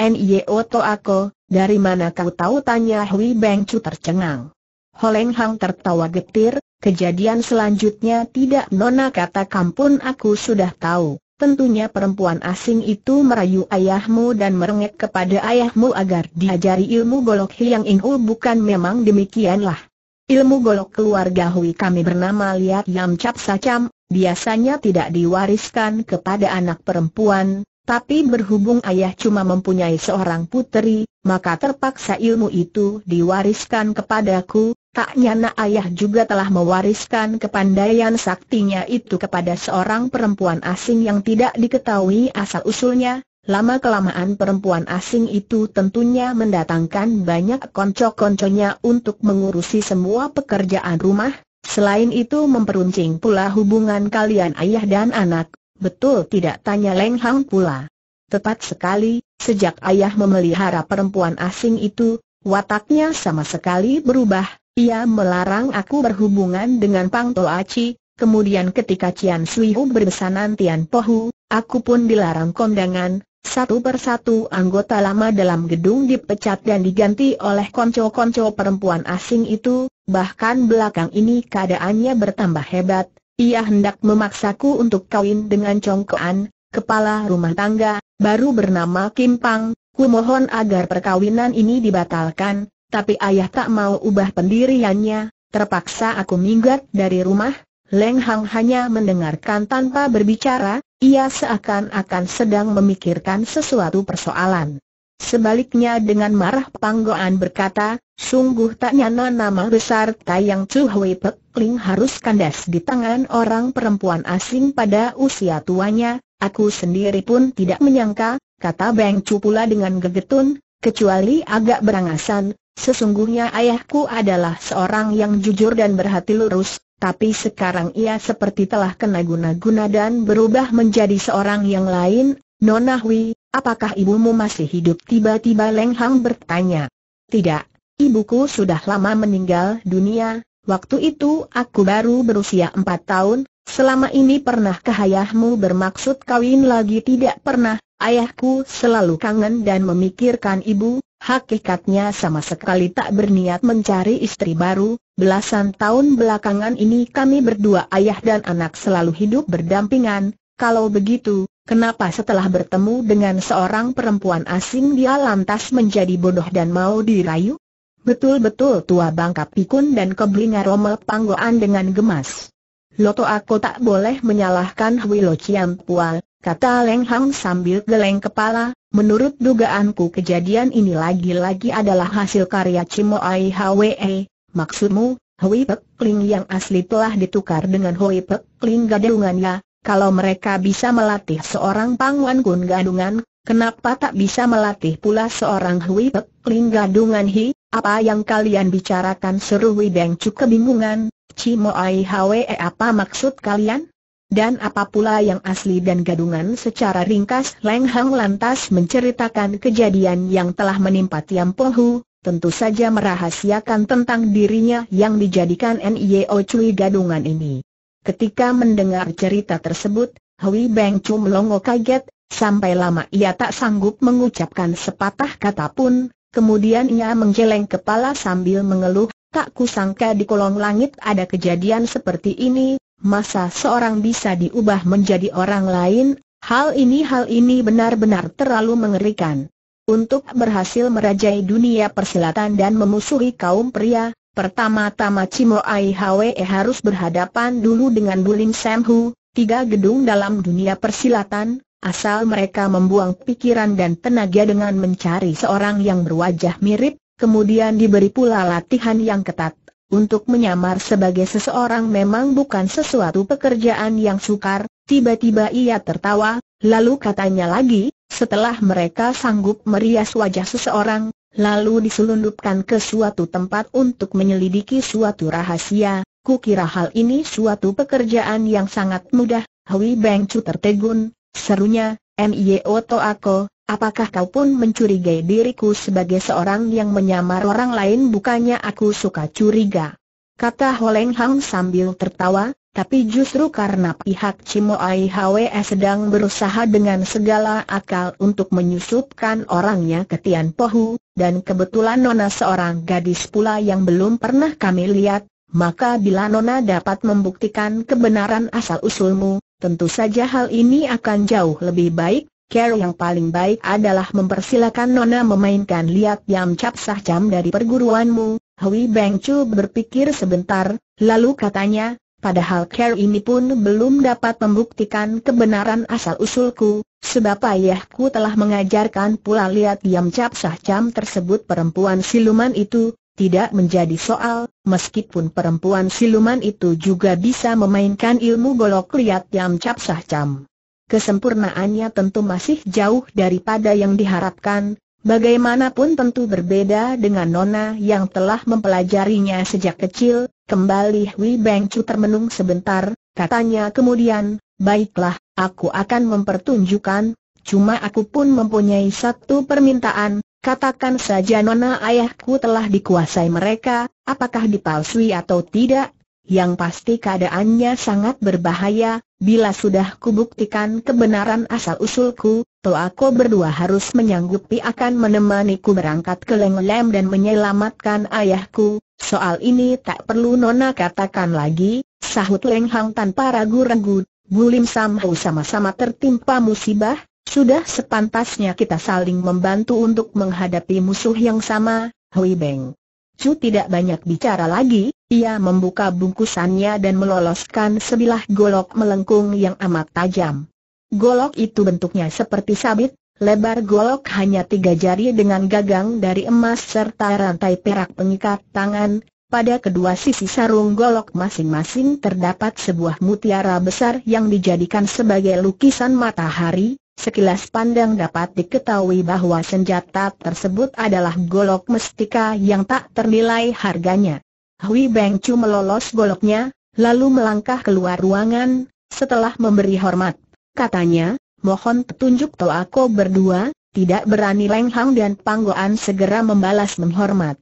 Nio Toako, dari mana kau tahu tanya Hui Beng Chu tercengang. Holeng Hang tertawa getir, kejadian selanjutnya tidak nona kata kampun aku sudah tahu. Tentunya perempuan asing itu merayu ayahmu dan merengek kepada ayahmu agar diajari ilmu golok Hiang Ingu bukan memang demikianlah. Ilmu golok keluarga Hui kami bernama Liat Yam Cap Sacam, biasanya tidak diwariskan kepada anak perempuan, tapi berhubung ayah cuma mempunyai seorang puteri, maka terpaksa ilmu itu diwariskan kepadaku, tak nyana ayah juga telah mewariskan kepandaian saktinya itu kepada seorang perempuan asing yang tidak diketahui asal-usulnya, lama-kelamaan perempuan asing itu tentunya mendatangkan banyak konco-konconya untuk mengurusi semua pekerjaan rumah, selain itu memperuncing pula hubungan kalian ayah dan anak, Betul tidak tanya Leng Hang pula. Tepat sekali, sejak ayah memelihara perempuan asing itu, wataknya sama sekali berubah. Ia melarang aku berhubungan dengan Pang Aci. kemudian ketika Cian Sui Hu berbesanan Tian Pohu, aku pun dilarang kondangan, satu persatu anggota lama dalam gedung dipecat dan diganti oleh konco-konco perempuan asing itu, bahkan belakang ini keadaannya bertambah hebat, ia hendak memaksaku untuk kawin dengan Congkoan, kepala rumah tangga, baru bernama Kim Pang, ku mohon agar perkawinan ini dibatalkan, tapi ayah tak mau ubah pendiriannya, terpaksa aku minggat dari rumah, Leng Hang hanya mendengarkan tanpa berbicara, ia seakan-akan sedang memikirkan sesuatu persoalan. Sebaliknya dengan marah Panggoan berkata, sungguh tak nyana nama besar Tayang Chu Hui Pek Ling harus kandas di tangan orang perempuan asing pada usia tuanya, aku sendiri pun tidak menyangka, kata Beng Chu pula dengan gegetun, kecuali agak berangasan, sesungguhnya ayahku adalah seorang yang jujur dan berhati lurus, tapi sekarang ia seperti telah kena guna-guna dan berubah menjadi seorang yang lain, Nona Hui, apakah ibumu masih hidup? Tiba-tiba Leng Hang bertanya. Tidak, ibuku sudah lama meninggal dunia, waktu itu aku baru berusia empat tahun, selama ini pernahkah ayahmu bermaksud kawin lagi? Tidak pernah, ayahku selalu kangen dan memikirkan ibu, hakikatnya sama sekali tak berniat mencari istri baru, belasan tahun belakangan ini kami berdua ayah dan anak selalu hidup berdampingan, kalau begitu, Kenapa setelah bertemu dengan seorang perempuan asing dia lantas menjadi bodoh dan mau dirayu? Betul-betul tua bangka pikun dan keblinga romel Panggoan dengan gemas. Loto aku tak boleh menyalahkan Hwi Lo Chiam Pual, kata Leng Hang sambil geleng kepala, menurut dugaanku kejadian ini lagi-lagi adalah hasil karya Cimo Ai Hwe, maksudmu, Hwi Pek Kling yang asli telah ditukar dengan Hui Pek Kling gadungannya, kalau mereka bisa melatih seorang Pangwan Kun Gadungan, kenapa tak bisa melatih pula seorang Hui Pek Ling Gadungan Hi? Apa yang kalian bicarakan seru Hui Beng Cuk kebingungan, Cimo Ai Hwe apa maksud kalian? Dan apa pula yang asli dan gadungan secara ringkas Leng Hang lantas menceritakan kejadian yang telah menimpa Tiam Pohu, tentu saja merahasiakan tentang dirinya yang dijadikan NIO e Cui gadungan ini. Ketika mendengar cerita tersebut, Hui Beng Chu melongo kaget, sampai lama ia tak sanggup mengucapkan sepatah kata pun, kemudian ia menggeleng kepala sambil mengeluh, tak kusangka di kolong langit ada kejadian seperti ini, masa seorang bisa diubah menjadi orang lain, hal ini hal ini benar-benar terlalu mengerikan. Untuk berhasil merajai dunia persilatan dan memusuhi kaum pria, Pertama-tama Cimo Ai Hwe harus berhadapan dulu dengan Bulim Sam Hu, tiga gedung dalam dunia persilatan, asal mereka membuang pikiran dan tenaga dengan mencari seorang yang berwajah mirip, kemudian diberi pula latihan yang ketat. Untuk menyamar sebagai seseorang memang bukan sesuatu pekerjaan yang sukar, tiba-tiba ia tertawa, lalu katanya lagi, setelah mereka sanggup merias wajah seseorang, lalu diselundupkan ke suatu tempat untuk menyelidiki suatu rahasia, kukira hal ini suatu pekerjaan yang sangat mudah, Hui Beng Chu tertegun, serunya, Mio Toako, apakah kau pun mencurigai diriku sebagai seorang yang menyamar orang lain bukannya aku suka curiga. Kata Holeng Hang sambil tertawa, tapi justru karena pihak Cimo Ai Hwe sedang berusaha dengan segala akal untuk menyusupkan orangnya ke Tian Pohu, dan kebetulan Nona seorang gadis pula yang belum pernah kami lihat, maka bila Nona dapat membuktikan kebenaran asal-usulmu, tentu saja hal ini akan jauh lebih baik, Care yang paling baik adalah mempersilakan Nona memainkan liat yang Cap Sah Cam dari perguruanmu. Hui Beng Chu berpikir sebentar, lalu katanya, padahal Care ini pun belum dapat membuktikan kebenaran asal-usulku, Sebab ayahku telah mengajarkan pula lihat diam cap sah cam tersebut perempuan siluman itu, tidak menjadi soal, meskipun perempuan siluman itu juga bisa memainkan ilmu golok lihat diam cap sah cam. Kesempurnaannya tentu masih jauh daripada yang diharapkan, bagaimanapun tentu berbeda dengan Nona yang telah mempelajarinya sejak kecil, kembali Hui Beng Chu termenung sebentar, katanya kemudian, baiklah, aku akan mempertunjukkan, cuma aku pun mempunyai satu permintaan, katakan saja nona ayahku telah dikuasai mereka, apakah dipalsui atau tidak, yang pasti keadaannya sangat berbahaya, bila sudah kubuktikan kebenaran asal-usulku, toh aku berdua harus menyanggupi akan menemaniku berangkat ke lenglem dan menyelamatkan ayahku, soal ini tak perlu Nona katakan lagi, sahut Lenghang tanpa ragu-ragu, Bulim Samhu sama-sama tertimpa musibah, sudah sepantasnya kita saling membantu untuk menghadapi musuh yang sama, Hui Beng. Chu tidak banyak bicara lagi, ia membuka bungkusannya dan meloloskan sebilah golok melengkung yang amat tajam. Golok itu bentuknya seperti sabit, lebar golok hanya tiga jari dengan gagang dari emas serta rantai perak pengikat tangan, pada kedua sisi sarung golok masing-masing terdapat sebuah mutiara besar yang dijadikan sebagai lukisan matahari, sekilas pandang dapat diketahui bahwa senjata tersebut adalah golok mestika yang tak ternilai harganya. Hui Beng Chu melolos goloknya, lalu melangkah keluar ruangan, setelah memberi hormat. Katanya, mohon petunjuk to aku berdua, tidak berani lenghang dan Panggoan segera membalas menghormat.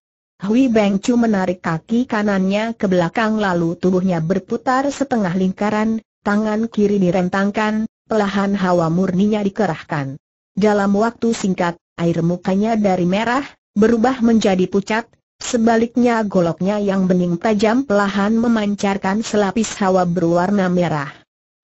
Hui Beng Chu menarik kaki kanannya ke belakang lalu tubuhnya berputar setengah lingkaran, tangan kiri direntangkan, pelahan hawa murninya dikerahkan. Dalam waktu singkat, air mukanya dari merah, berubah menjadi pucat, sebaliknya goloknya yang bening tajam pelahan memancarkan selapis hawa berwarna merah.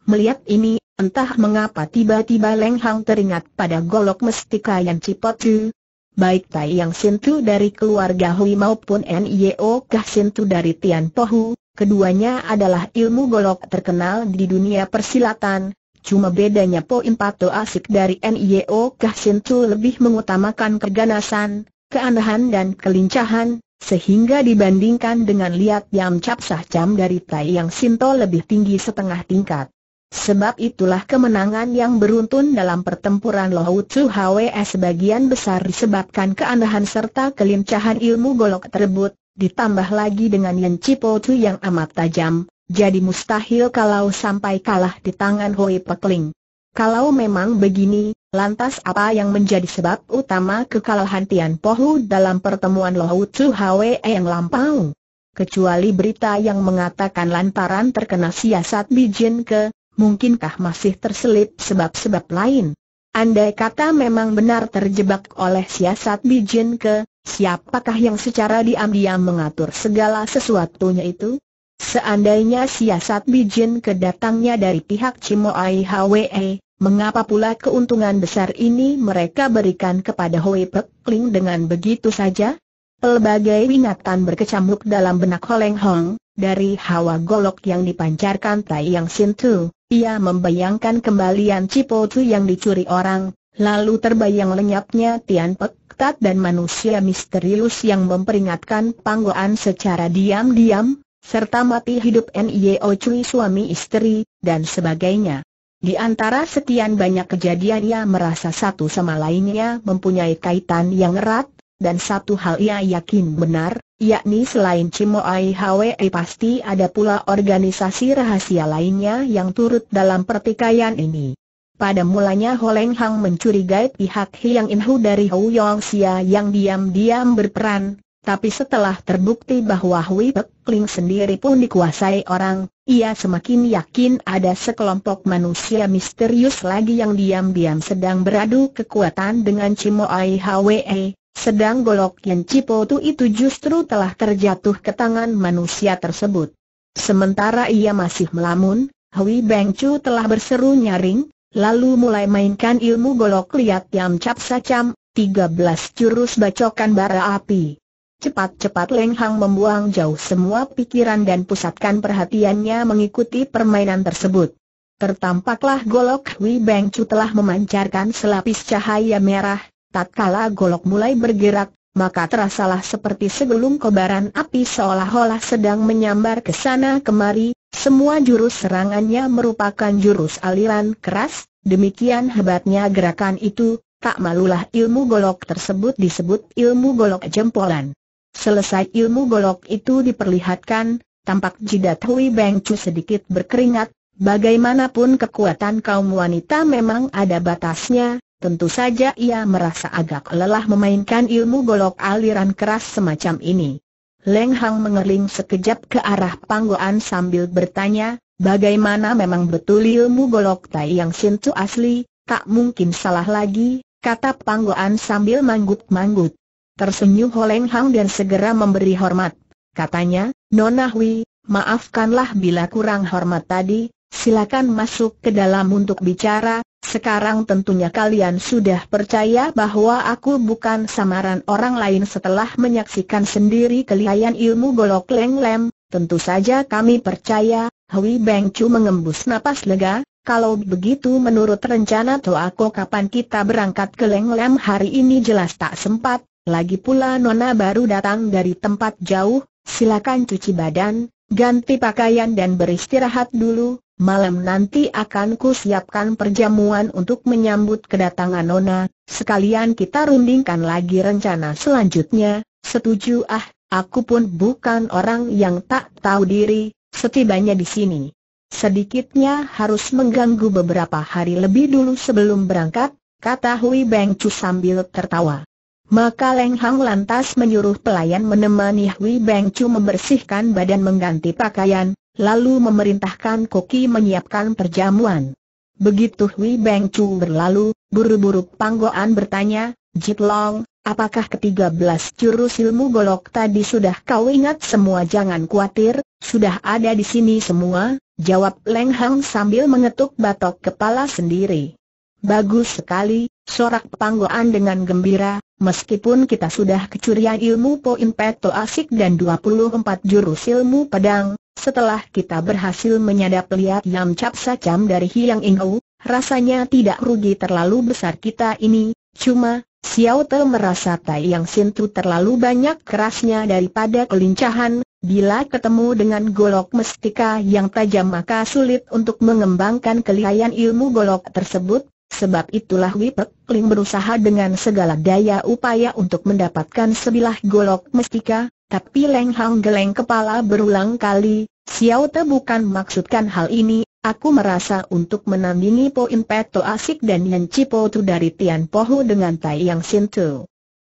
Melihat ini, entah mengapa tiba-tiba Leng Hang teringat pada golok mestika yang Cipot baik Tai Yang Sintu dari keluarga Hui maupun Nio Kah Sintu dari Tian Pohu, keduanya adalah ilmu golok terkenal di dunia persilatan, cuma bedanya poin pato asik dari Nio Kah Sintu lebih mengutamakan keganasan, keanehan dan kelincahan, sehingga dibandingkan dengan liat Yam Cap Sah Cam dari Tai Yang Sinto lebih tinggi setengah tingkat. Sebab itulah kemenangan yang beruntun dalam pertempuran Lohut Chu Hwe sebagian besar disebabkan keanehan serta kelincahan ilmu golok tersebut, ditambah lagi dengan Yen Chipo Chu yang amat tajam, jadi mustahil kalau sampai kalah di tangan Hoi Pekling. Kalau memang begini, lantas apa yang menjadi sebab utama kekalahan Tian Pohu dalam pertemuan Lohut Chu Hwe yang lampau? Kecuali berita yang mengatakan lantaran terkena siasat Bijin ke, mungkinkah masih terselip sebab-sebab lain? Andai kata memang benar terjebak oleh siasat Bijin ke, siapakah yang secara diam-diam mengatur segala sesuatunya itu? Seandainya siasat Bijin ke datangnya dari pihak Cimoai Hwe, mengapa pula keuntungan besar ini mereka berikan kepada Hoi Pek Ling dengan begitu saja? Pelbagai ingatan berkecamuk dalam benak Holeng Hong, dari hawa golok yang dipancarkan Tai Yang Sintu. Ia membayangkan kembalian Tu yang dicuri orang, lalu terbayang lenyapnya Tian Pek Tat dan manusia misterius yang memperingatkan panggoan secara diam-diam, serta mati hidup N.I.O. Cui suami istri, dan sebagainya. Di antara setian banyak kejadian ia merasa satu sama lainnya mempunyai kaitan yang erat, dan satu hal ia yakin benar, yakni selain Ai HWE pasti ada pula organisasi rahasia lainnya yang turut dalam pertikaian ini. Pada mulanya Holeng Hang mencurigai pihak Hiang Inhu dari Hou Yong Xia yang diam-diam berperan, tapi setelah terbukti bahwa Hui Pek Ling sendiri pun dikuasai orang, ia semakin yakin ada sekelompok manusia misterius lagi yang diam-diam sedang beradu kekuatan dengan Ai Hwe. Sedang golok Yan Cipotu itu justru telah terjatuh ke tangan manusia tersebut. Sementara ia masih melamun, Hui Beng Chu telah berseru nyaring, lalu mulai mainkan ilmu golok liat Yam Cap Sacam, 13 jurus bacokan bara api. Cepat-cepat Leng Hang membuang jauh semua pikiran dan pusatkan perhatiannya mengikuti permainan tersebut. Tertampaklah golok Hui Beng Chu telah memancarkan selapis cahaya merah, Tatkala golok mulai bergerak, maka terasalah seperti segelung kobaran api seolah-olah sedang menyambar ke sana kemari, semua jurus serangannya merupakan jurus aliran keras, demikian hebatnya gerakan itu, tak malulah ilmu golok tersebut disebut ilmu golok jempolan. Selesai ilmu golok itu diperlihatkan, tampak jidat Hui Beng Chu sedikit berkeringat, bagaimanapun kekuatan kaum wanita memang ada batasnya, Tentu saja ia merasa agak lelah memainkan ilmu golok aliran keras semacam ini. Leng Hang mengerling sekejap ke arah panggoan sambil bertanya, bagaimana memang betul ilmu golok tai yang Sintu asli, tak mungkin salah lagi, kata panggoan sambil manggut-manggut. Tersenyum Leng Hang dan segera memberi hormat. Katanya, Nona Hui, maafkanlah bila kurang hormat tadi, silakan masuk ke dalam untuk bicara, sekarang tentunya kalian sudah percaya bahwa aku bukan samaran orang lain setelah menyaksikan sendiri kelihayan ilmu golok leng lem, tentu saja kami percaya, Hui Beng Chu mengembus napas lega, kalau begitu menurut rencana aku kapan kita berangkat ke leng lem hari ini jelas tak sempat, lagi pula Nona baru datang dari tempat jauh, silakan cuci badan, ganti pakaian dan beristirahat dulu, malam nanti akan kusiapkan perjamuan untuk menyambut kedatangan Nona, sekalian kita rundingkan lagi rencana selanjutnya, setuju ah, aku pun bukan orang yang tak tahu diri, setibanya di sini. Sedikitnya harus mengganggu beberapa hari lebih dulu sebelum berangkat, kata Hui Beng Chu sambil tertawa. Maka Leng Hang lantas menyuruh pelayan menemani Hui Beng Chu membersihkan badan mengganti pakaian, lalu memerintahkan Koki menyiapkan perjamuan. Begitu Hui Beng Chu berlalu, buru-buru Panggoan bertanya, Jit Long, apakah ketiga belas jurus ilmu golok tadi sudah kau ingat semua jangan khawatir, sudah ada di sini semua, jawab Leng Hang sambil mengetuk batok kepala sendiri. Bagus sekali, sorak panggoan dengan gembira, meskipun kita sudah kecurian ilmu Poin peto asik dan 24 jurus ilmu pedang, setelah kita berhasil menyadap lihat Yam Cap Sacam dari Hiang Ingau, rasanya tidak rugi terlalu besar kita ini, cuma, Xiao Te merasa Tai Yang Sintu terlalu banyak kerasnya daripada kelincahan, bila ketemu dengan golok mestika yang tajam maka sulit untuk mengembangkan kelihayan ilmu golok tersebut, Sebab itulah Wipek Ling berusaha dengan segala daya upaya untuk mendapatkan sebilah golok mestika, tapi Leng Hang geleng kepala berulang kali, Xiao Te bukan maksudkan hal ini, aku merasa untuk menandingi Poin Peto Asik dan Yan Cipo Tu dari Tian Pohu dengan Tai Yang tu.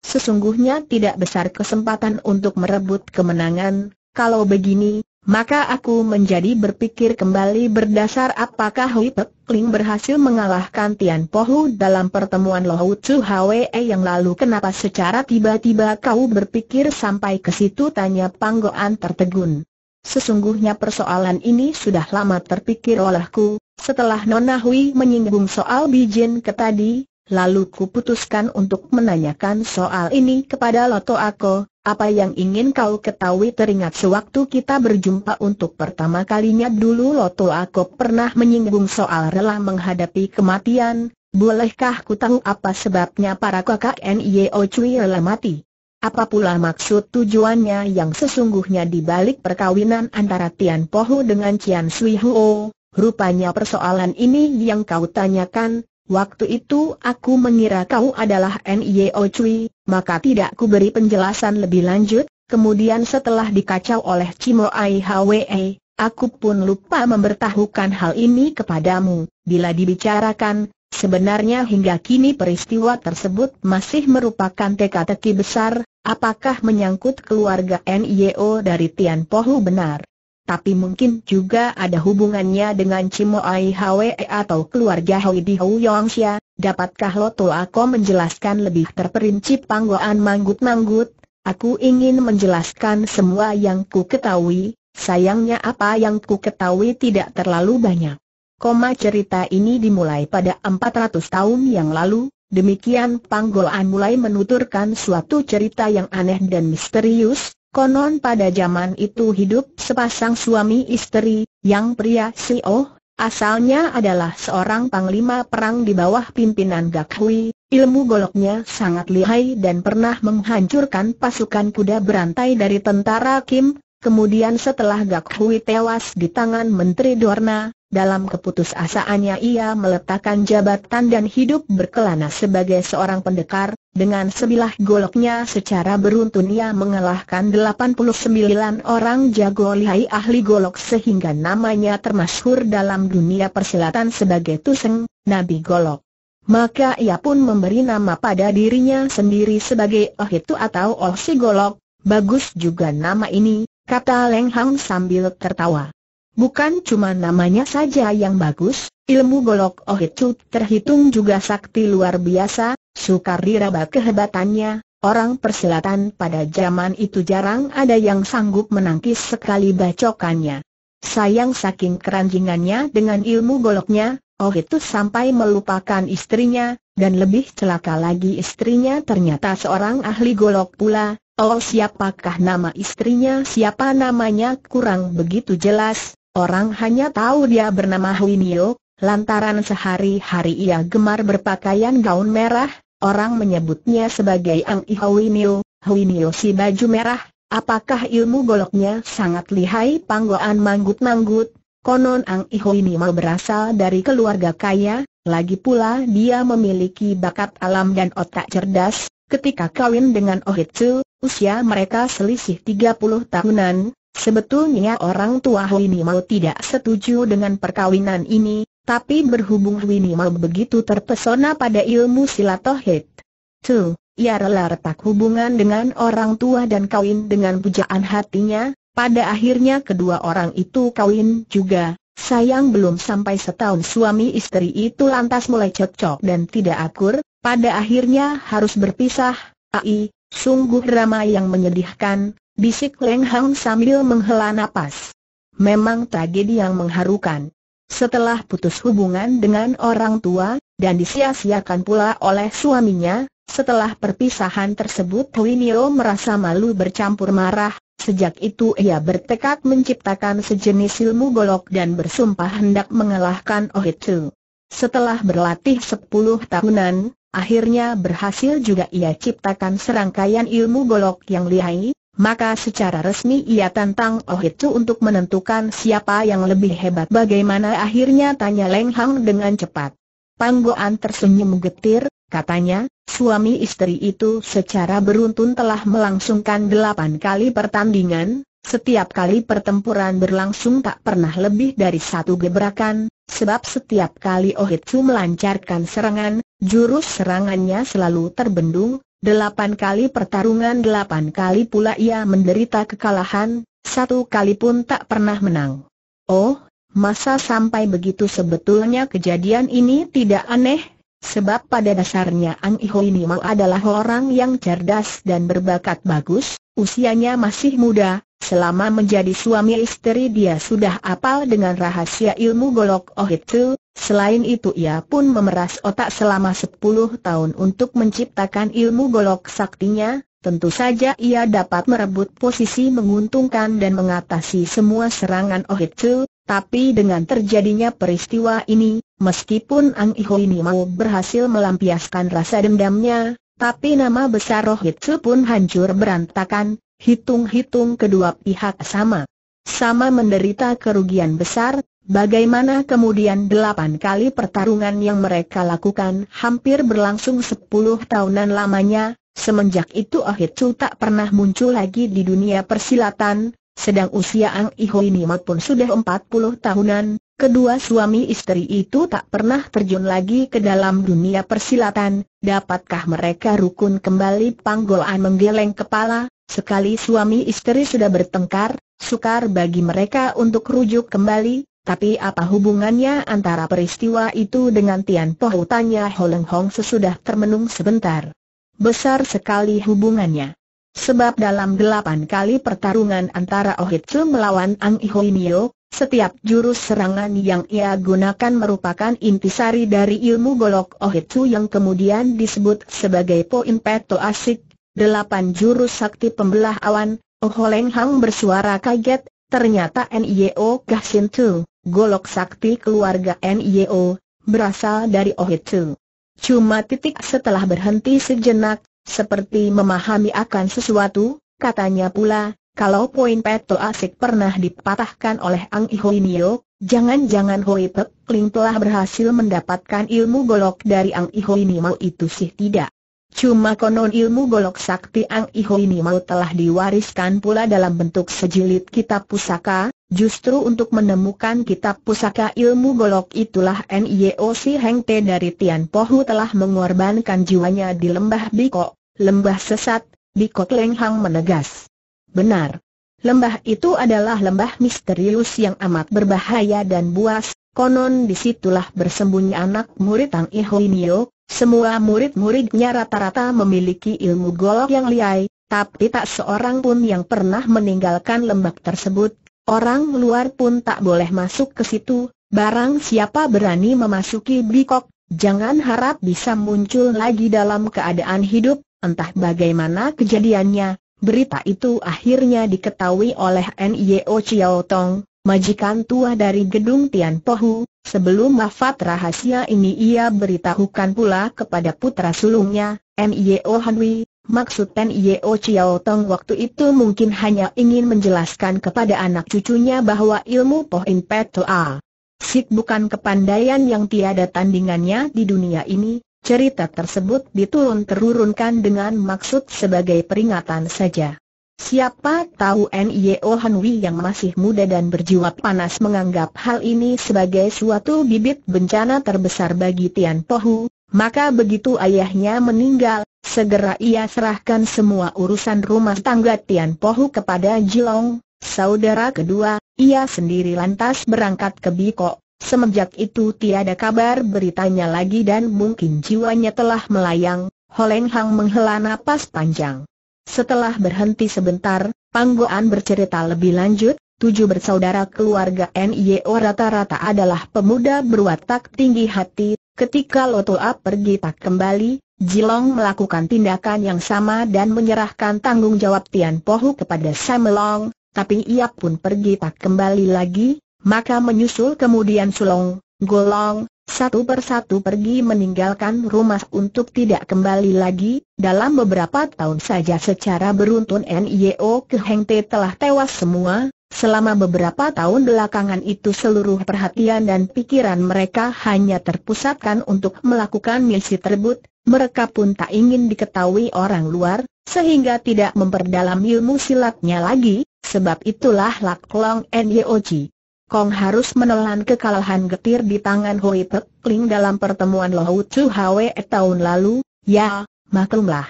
Sesungguhnya tidak besar kesempatan untuk merebut kemenangan, kalau begini, maka aku menjadi berpikir kembali berdasar apakah Hui Pek berhasil mengalahkan Tian Pohu dalam pertemuan Hu Tsu Hwe yang lalu kenapa secara tiba-tiba kau berpikir sampai ke situ tanya Panggoan tertegun. Sesungguhnya persoalan ini sudah lama terpikir olehku, setelah Nona Hui menyinggung soal bijin ke tadi, lalu ku putuskan untuk menanyakan soal ini kepada Loto Ako, apa yang ingin kau ketahui teringat sewaktu kita berjumpa untuk pertama kalinya dulu Loto aku pernah menyinggung soal rela menghadapi kematian, bolehkah ku tahu apa sebabnya para kakak NIO Cui rela mati? Apa pula maksud tujuannya yang sesungguhnya dibalik perkawinan antara Tian Pohu dengan Cian Sui Huo? Rupanya persoalan ini yang kau tanyakan, Waktu itu aku mengira kau adalah N.I.O. Cui, maka tidak ku beri penjelasan lebih lanjut, kemudian setelah dikacau oleh Cimo Ai Hwe, aku pun lupa memberitahukan hal ini kepadamu, bila dibicarakan, Sebenarnya hingga kini peristiwa tersebut masih merupakan teka-teki besar, apakah menyangkut keluarga NIO dari Tian Pohu benar? tapi mungkin juga ada hubungannya dengan Cimo Ai Hwe atau keluarga Hui Di Yong Dapatkah Loto Ako menjelaskan lebih terperinci panggoan manggut-manggut? Aku ingin menjelaskan semua yang ku ketahui, sayangnya apa yang ku ketahui tidak terlalu banyak. Koma cerita ini dimulai pada 400 tahun yang lalu, demikian panggolan mulai menuturkan suatu cerita yang aneh dan misterius, Konon pada zaman itu hidup sepasang suami istri, yang pria si Oh, asalnya adalah seorang panglima perang di bawah pimpinan Gak Hui, ilmu goloknya sangat lihai dan pernah menghancurkan pasukan kuda berantai dari tentara Kim, kemudian setelah Gak Hui tewas di tangan Menteri Dorna, dalam keputusasaannya ia meletakkan jabatan dan hidup berkelana sebagai seorang pendekar, dengan sebilah goloknya secara beruntun ia mengalahkan 89 orang jago lihai ahli golok sehingga namanya termasyhur dalam dunia persilatan sebagai Tuseng, Nabi Golok. Maka ia pun memberi nama pada dirinya sendiri sebagai Oh atau Oh Golok, bagus juga nama ini, kata Leng Hang sambil tertawa. Bukan cuma namanya saja yang bagus, ilmu golok ohitut terhitung juga sakti luar biasa, Sukar diraba kehebatannya, orang persilatan pada zaman itu jarang ada yang sanggup menangkis sekali bacokannya. Sayang saking keranjingannya dengan ilmu goloknya, ohitut sampai melupakan istrinya, dan lebih celaka lagi istrinya ternyata seorang ahli golok pula, Oh siapakah nama istrinya siapa namanya kurang begitu jelas, Orang hanya tahu dia bernama Huinio, lantaran sehari-hari ia gemar berpakaian gaun merah, orang menyebutnya sebagai Ang Huinio, Huinio si baju merah, apakah ilmu goloknya sangat lihai panggoan manggut-manggut, konon Ang Huinio berasal dari keluarga kaya, lagi pula dia memiliki bakat alam dan otak cerdas, Ketika kawin dengan Ohitsu, usia mereka selisih 30 tahunan, Sebetulnya orang tua Huini Mao tidak setuju dengan perkawinan ini, tapi berhubung Huini Mao begitu terpesona pada ilmu silatohit. tuh, ia rela retak hubungan dengan orang tua dan kawin dengan pujaan hatinya, pada akhirnya kedua orang itu kawin juga. Sayang belum sampai setahun suami istri itu lantas mulai cocok dan tidak akur, pada akhirnya harus berpisah, ai, sungguh drama yang menyedihkan, Bisik Leng Hang sambil menghela nafas. Memang tragedi yang mengharukan. Setelah putus hubungan dengan orang tua, dan disia-siakan pula oleh suaminya, setelah perpisahan tersebut Winio merasa malu bercampur marah, sejak itu ia bertekad menciptakan sejenis ilmu golok dan bersumpah hendak mengalahkan Ohitsu. Oh setelah berlatih 10 tahunan, akhirnya berhasil juga ia ciptakan serangkaian ilmu golok yang lihai, maka secara resmi ia tantang Oh itu untuk menentukan siapa yang lebih hebat. Bagaimana akhirnya tanya Leng Hang dengan cepat. Panggoan tersenyum getir, katanya, suami istri itu secara beruntun telah melangsungkan delapan kali pertandingan, setiap kali pertempuran berlangsung tak pernah lebih dari satu gebrakan, sebab setiap kali Ohitsu melancarkan serangan, jurus serangannya selalu terbendung, Delapan kali pertarungan delapan kali pula ia menderita kekalahan, satu kali pun tak pernah menang. Oh, masa sampai begitu sebetulnya kejadian ini tidak aneh, sebab pada dasarnya Ang Iho ini adalah orang yang cerdas dan berbakat bagus, usianya masih muda, Selama menjadi suami istri dia sudah apal dengan rahasia ilmu golok ohitsu, Selain itu ia pun memeras otak selama 10 tahun untuk menciptakan ilmu golok saktinya, tentu saja ia dapat merebut posisi menguntungkan dan mengatasi semua serangan Ohitsu, tapi dengan terjadinya peristiwa ini, meskipun Ang Iho ini mau berhasil melampiaskan rasa dendamnya, tapi nama besar Ohitsu pun hancur berantakan, hitung-hitung kedua pihak sama. Sama menderita kerugian besar, Bagaimana kemudian delapan kali pertarungan yang mereka lakukan hampir berlangsung sepuluh tahunan lamanya, semenjak itu Ohit Chu tak pernah muncul lagi di dunia persilatan, sedang usia Ang Iho ini maupun sudah empat puluh tahunan, kedua suami istri itu tak pernah terjun lagi ke dalam dunia persilatan, dapatkah mereka rukun kembali panggolan menggeleng kepala, sekali suami istri sudah bertengkar, sukar bagi mereka untuk rujuk kembali, tapi apa hubungannya antara peristiwa itu dengan Tian Po? Tanya Holeng Hong sesudah termenung sebentar. Besar sekali hubungannya. Sebab dalam delapan kali pertarungan antara Oh Su melawan Ang Ihoinio, setiap jurus serangan yang ia gunakan merupakan intisari dari ilmu golok Oh Su yang kemudian disebut sebagai Poin Peto Asik, delapan jurus sakti pembelah awan, Oh Holeng Hang bersuara kaget, ternyata NIO e Gah Sin Tu golok sakti keluarga NIO, berasal dari Ohitsu. Cuma titik setelah berhenti sejenak, seperti memahami akan sesuatu, katanya pula, kalau poin peto asik pernah dipatahkan oleh Ang Ihoinio, jangan-jangan Hoi Pek telah berhasil mendapatkan ilmu golok dari Ang Ihoinio itu sih tidak. Cuma konon ilmu golok sakti Ang Ihoinio telah diwariskan pula dalam bentuk sejilid kitab pusaka, Justru untuk menemukan kitab pusaka ilmu golok itulah Nio Si Heng Te dari Tian Pohu telah mengorbankan jiwanya di lembah Biko, lembah sesat, Biko Tleng Hang menegas. Benar. Lembah itu adalah lembah misterius yang amat berbahaya dan buas, konon disitulah bersembunyi anak murid Tang Ihoinio, semua murid-muridnya rata-rata memiliki ilmu golok yang liai, tapi tak seorang pun yang pernah meninggalkan lembah tersebut, Orang luar pun tak boleh masuk ke situ, barang siapa berani memasuki Bikok, jangan harap bisa muncul lagi dalam keadaan hidup, entah bagaimana kejadiannya. Berita itu akhirnya diketahui oleh N.I.O. Chiao Tong, majikan tua dari gedung Tian Pohu, sebelum wafat rahasia ini ia beritahukan pula kepada putra sulungnya, M.I.O. Hanwi, Maksud Pen Yeo Chiao Tong waktu itu mungkin hanya ingin menjelaskan kepada anak cucunya bahwa ilmu Po In A. Sik bukan kepandaian yang tiada tandingannya di dunia ini, cerita tersebut diturun-terurunkan dengan maksud sebagai peringatan saja. Siapa tahu N.I.O. Hanwi yang masih muda dan berjiwa panas menganggap hal ini sebagai suatu bibit bencana terbesar bagi Tian Pohu, maka begitu ayahnya meninggal, Segera ia serahkan semua urusan rumah tangga Tian Pohu kepada Jilong, saudara kedua, ia sendiri lantas berangkat ke Biko. Semenjak itu tiada kabar beritanya lagi dan mungkin jiwanya telah melayang, Holeng Hang menghela napas panjang. Setelah berhenti sebentar, Panggoan bercerita lebih lanjut, tujuh bersaudara keluarga NIO rata-rata adalah pemuda berwatak tinggi hati, ketika Lotoa pergi tak kembali, Jilong melakukan tindakan yang sama dan menyerahkan tanggung jawab Tian Pohu kepada Samelong, tapi ia pun pergi tak kembali lagi, maka menyusul kemudian Sulong, Golong, satu persatu pergi meninggalkan rumah untuk tidak kembali lagi, dalam beberapa tahun saja secara beruntun NIO Kehengte telah tewas semua, selama beberapa tahun belakangan itu seluruh perhatian dan pikiran mereka hanya terpusatkan untuk melakukan misi tersebut mereka pun tak ingin diketahui orang luar, sehingga tidak memperdalam ilmu silatnya lagi, sebab itulah Lak Long Nyoji. Kong harus menelan kekalahan getir di tangan Hoi Pek Ling dalam pertemuan Lohut Chu Hwe tahun lalu, ya, maklumlah.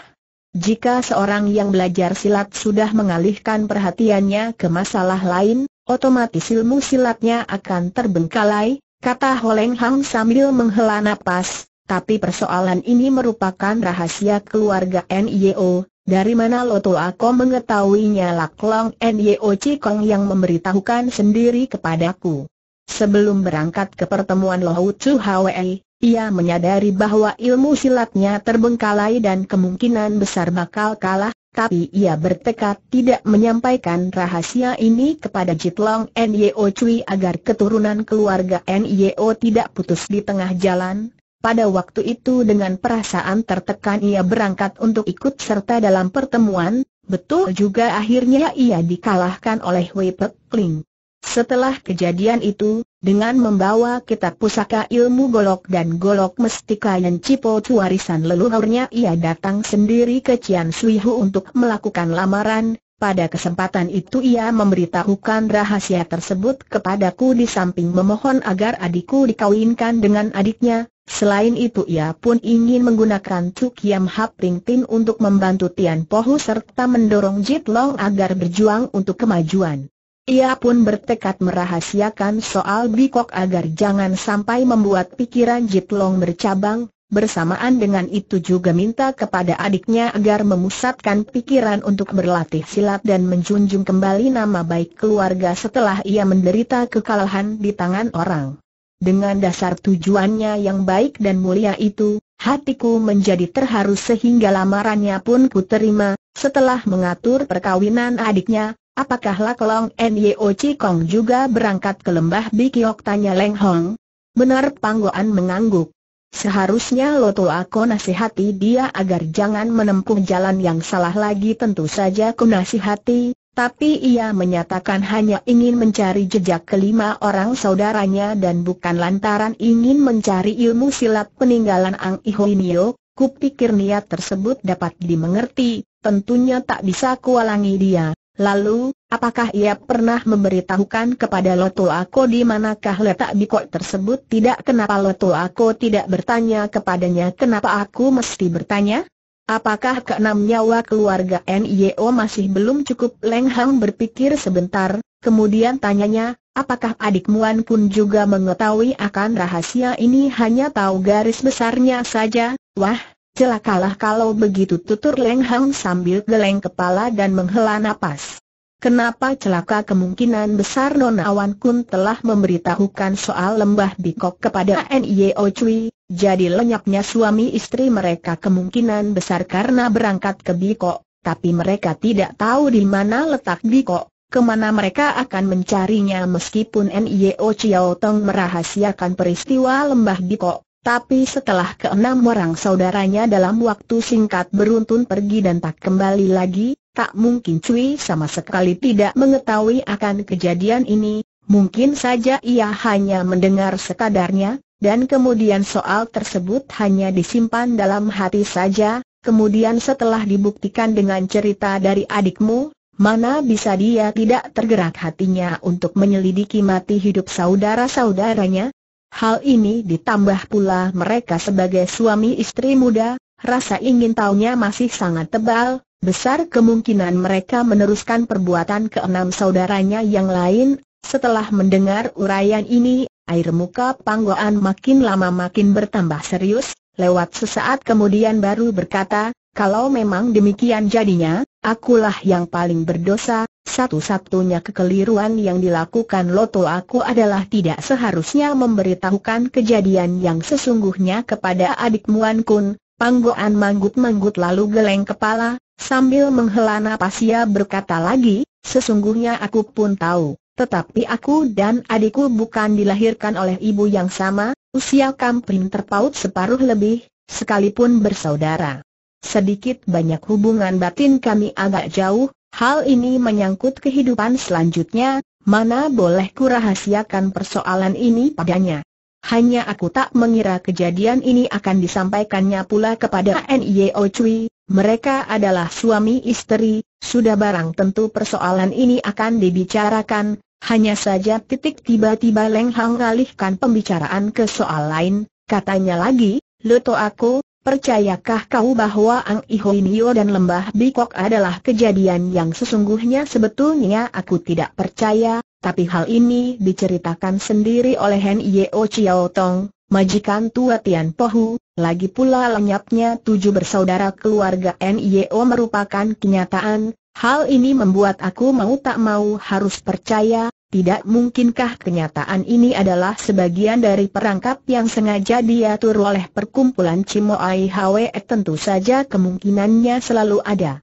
Jika seorang yang belajar silat sudah mengalihkan perhatiannya ke masalah lain, otomatis ilmu silatnya akan terbengkalai, kata Holeng Hang sambil menghela napas, tapi persoalan ini merupakan rahasia keluarga NIO, dari mana Loto Ako mengetahuinya Laklong NIO Cikong yang memberitahukan sendiri kepadaku. Sebelum berangkat ke pertemuan Lohu Chu Hwei, ia menyadari bahwa ilmu silatnya terbengkalai dan kemungkinan besar bakal kalah, tapi ia bertekad tidak menyampaikan rahasia ini kepada Jitlong Nyo Cui agar keturunan keluarga Nyo tidak putus di tengah jalan, pada waktu itu dengan perasaan tertekan ia berangkat untuk ikut serta dalam pertemuan, betul juga akhirnya ia dikalahkan oleh Wei Pek Setelah kejadian itu, dengan membawa kitab pusaka ilmu golok dan golok mestika yang cipo warisan leluhurnya ia datang sendiri ke Cian Sui untuk melakukan lamaran, pada kesempatan itu ia memberitahukan rahasia tersebut kepadaku di samping memohon agar adikku dikawinkan dengan adiknya, Selain itu ia pun ingin menggunakan Yam Hap Ting Ting untuk membantu Tian Pohu serta mendorong Jit Long agar berjuang untuk kemajuan. Ia pun bertekad merahasiakan soal Bikok agar jangan sampai membuat pikiran Jit Long bercabang, bersamaan dengan itu juga minta kepada adiknya agar memusatkan pikiran untuk berlatih silat dan menjunjung kembali nama baik keluarga setelah ia menderita kekalahan di tangan orang. Dengan dasar tujuannya yang baik dan mulia itu, hatiku menjadi terharu sehingga lamarannya pun ku terima, setelah mengatur perkawinan adiknya, apakah Lakelong Nyo Cikong juga berangkat ke lembah Bikiok tanya Leng Hong? Benar Panggoan mengangguk. Seharusnya lo Loto aku nasihati dia agar jangan menempuh jalan yang salah lagi tentu saja ku nasihati, tapi ia menyatakan hanya ingin mencari jejak kelima orang saudaranya dan bukan lantaran ingin mencari ilmu silat peninggalan Ang Inio. kupikir niat tersebut dapat dimengerti, tentunya tak bisa kualangi dia. Lalu, apakah ia pernah memberitahukan kepada Loto Ako di manakah letak bikot tersebut tidak kenapa Loto Ako tidak bertanya kepadanya kenapa aku mesti bertanya? Apakah keenam nyawa keluarga NIO masih belum cukup Leng Hang berpikir sebentar, kemudian tanyanya, apakah adik Muan pun juga mengetahui akan rahasia ini hanya tahu garis besarnya saja, wah, celakalah kalau begitu tutur Leng Hang sambil geleng kepala dan menghela napas. Kenapa celaka kemungkinan besar awan Kun telah memberitahukan soal lembah Bikok kepada NIO Cui, jadi lenyapnya suami istri mereka kemungkinan besar karena berangkat ke Biko, tapi mereka tidak tahu di mana letak Biko, kemana mereka akan mencarinya meskipun NIO Chiao Tong merahasiakan peristiwa lembah Biko. Tapi setelah keenam orang saudaranya dalam waktu singkat beruntun pergi dan tak kembali lagi, tak mungkin Cui sama sekali tidak mengetahui akan kejadian ini, mungkin saja ia hanya mendengar sekadarnya, dan kemudian soal tersebut hanya disimpan dalam hati saja, kemudian setelah dibuktikan dengan cerita dari adikmu, mana bisa dia tidak tergerak hatinya untuk menyelidiki mati hidup saudara-saudaranya? Hal ini ditambah pula mereka sebagai suami istri muda, rasa ingin tahunya masih sangat tebal, besar kemungkinan mereka meneruskan perbuatan keenam saudaranya yang lain, setelah mendengar urayan ini, Air muka panggoan makin lama makin bertambah serius, lewat sesaat kemudian baru berkata, kalau memang demikian jadinya, akulah yang paling berdosa, satu-satunya kekeliruan yang dilakukan Loto aku adalah tidak seharusnya memberitahukan kejadian yang sesungguhnya kepada adik Muan Kun, Panggoan manggut-manggut lalu geleng kepala, sambil menghela nafas ia berkata lagi, sesungguhnya aku pun tahu, tetapi aku dan adikku bukan dilahirkan oleh ibu yang sama, usia Kamprin terpaut separuh lebih, sekalipun bersaudara. Sedikit banyak hubungan batin kami agak jauh, hal ini menyangkut kehidupan selanjutnya, mana boleh rahasiakan persoalan ini padanya. Hanya aku tak mengira kejadian ini akan disampaikannya pula kepada NIO Cui, mereka adalah suami istri, sudah barang tentu persoalan ini akan dibicarakan, hanya saja titik tiba-tiba Leng Hang alihkan pembicaraan ke soal lain, katanya lagi, Luto aku, percayakah kau bahwa Ang Ihoinio dan Lembah Bikok adalah kejadian yang sesungguhnya sebetulnya aku tidak percaya, tapi hal ini diceritakan sendiri oleh Hen Yeo Chiao Tong, majikan tua Tian Pohu, lagi pula lenyapnya tujuh bersaudara keluarga NIO merupakan kenyataan, hal ini membuat aku mau tak mau harus percaya, tidak mungkinkah kenyataan ini adalah sebagian dari perangkap yang sengaja diatur oleh perkumpulan Cimoai Hwe? Tentu saja kemungkinannya selalu ada.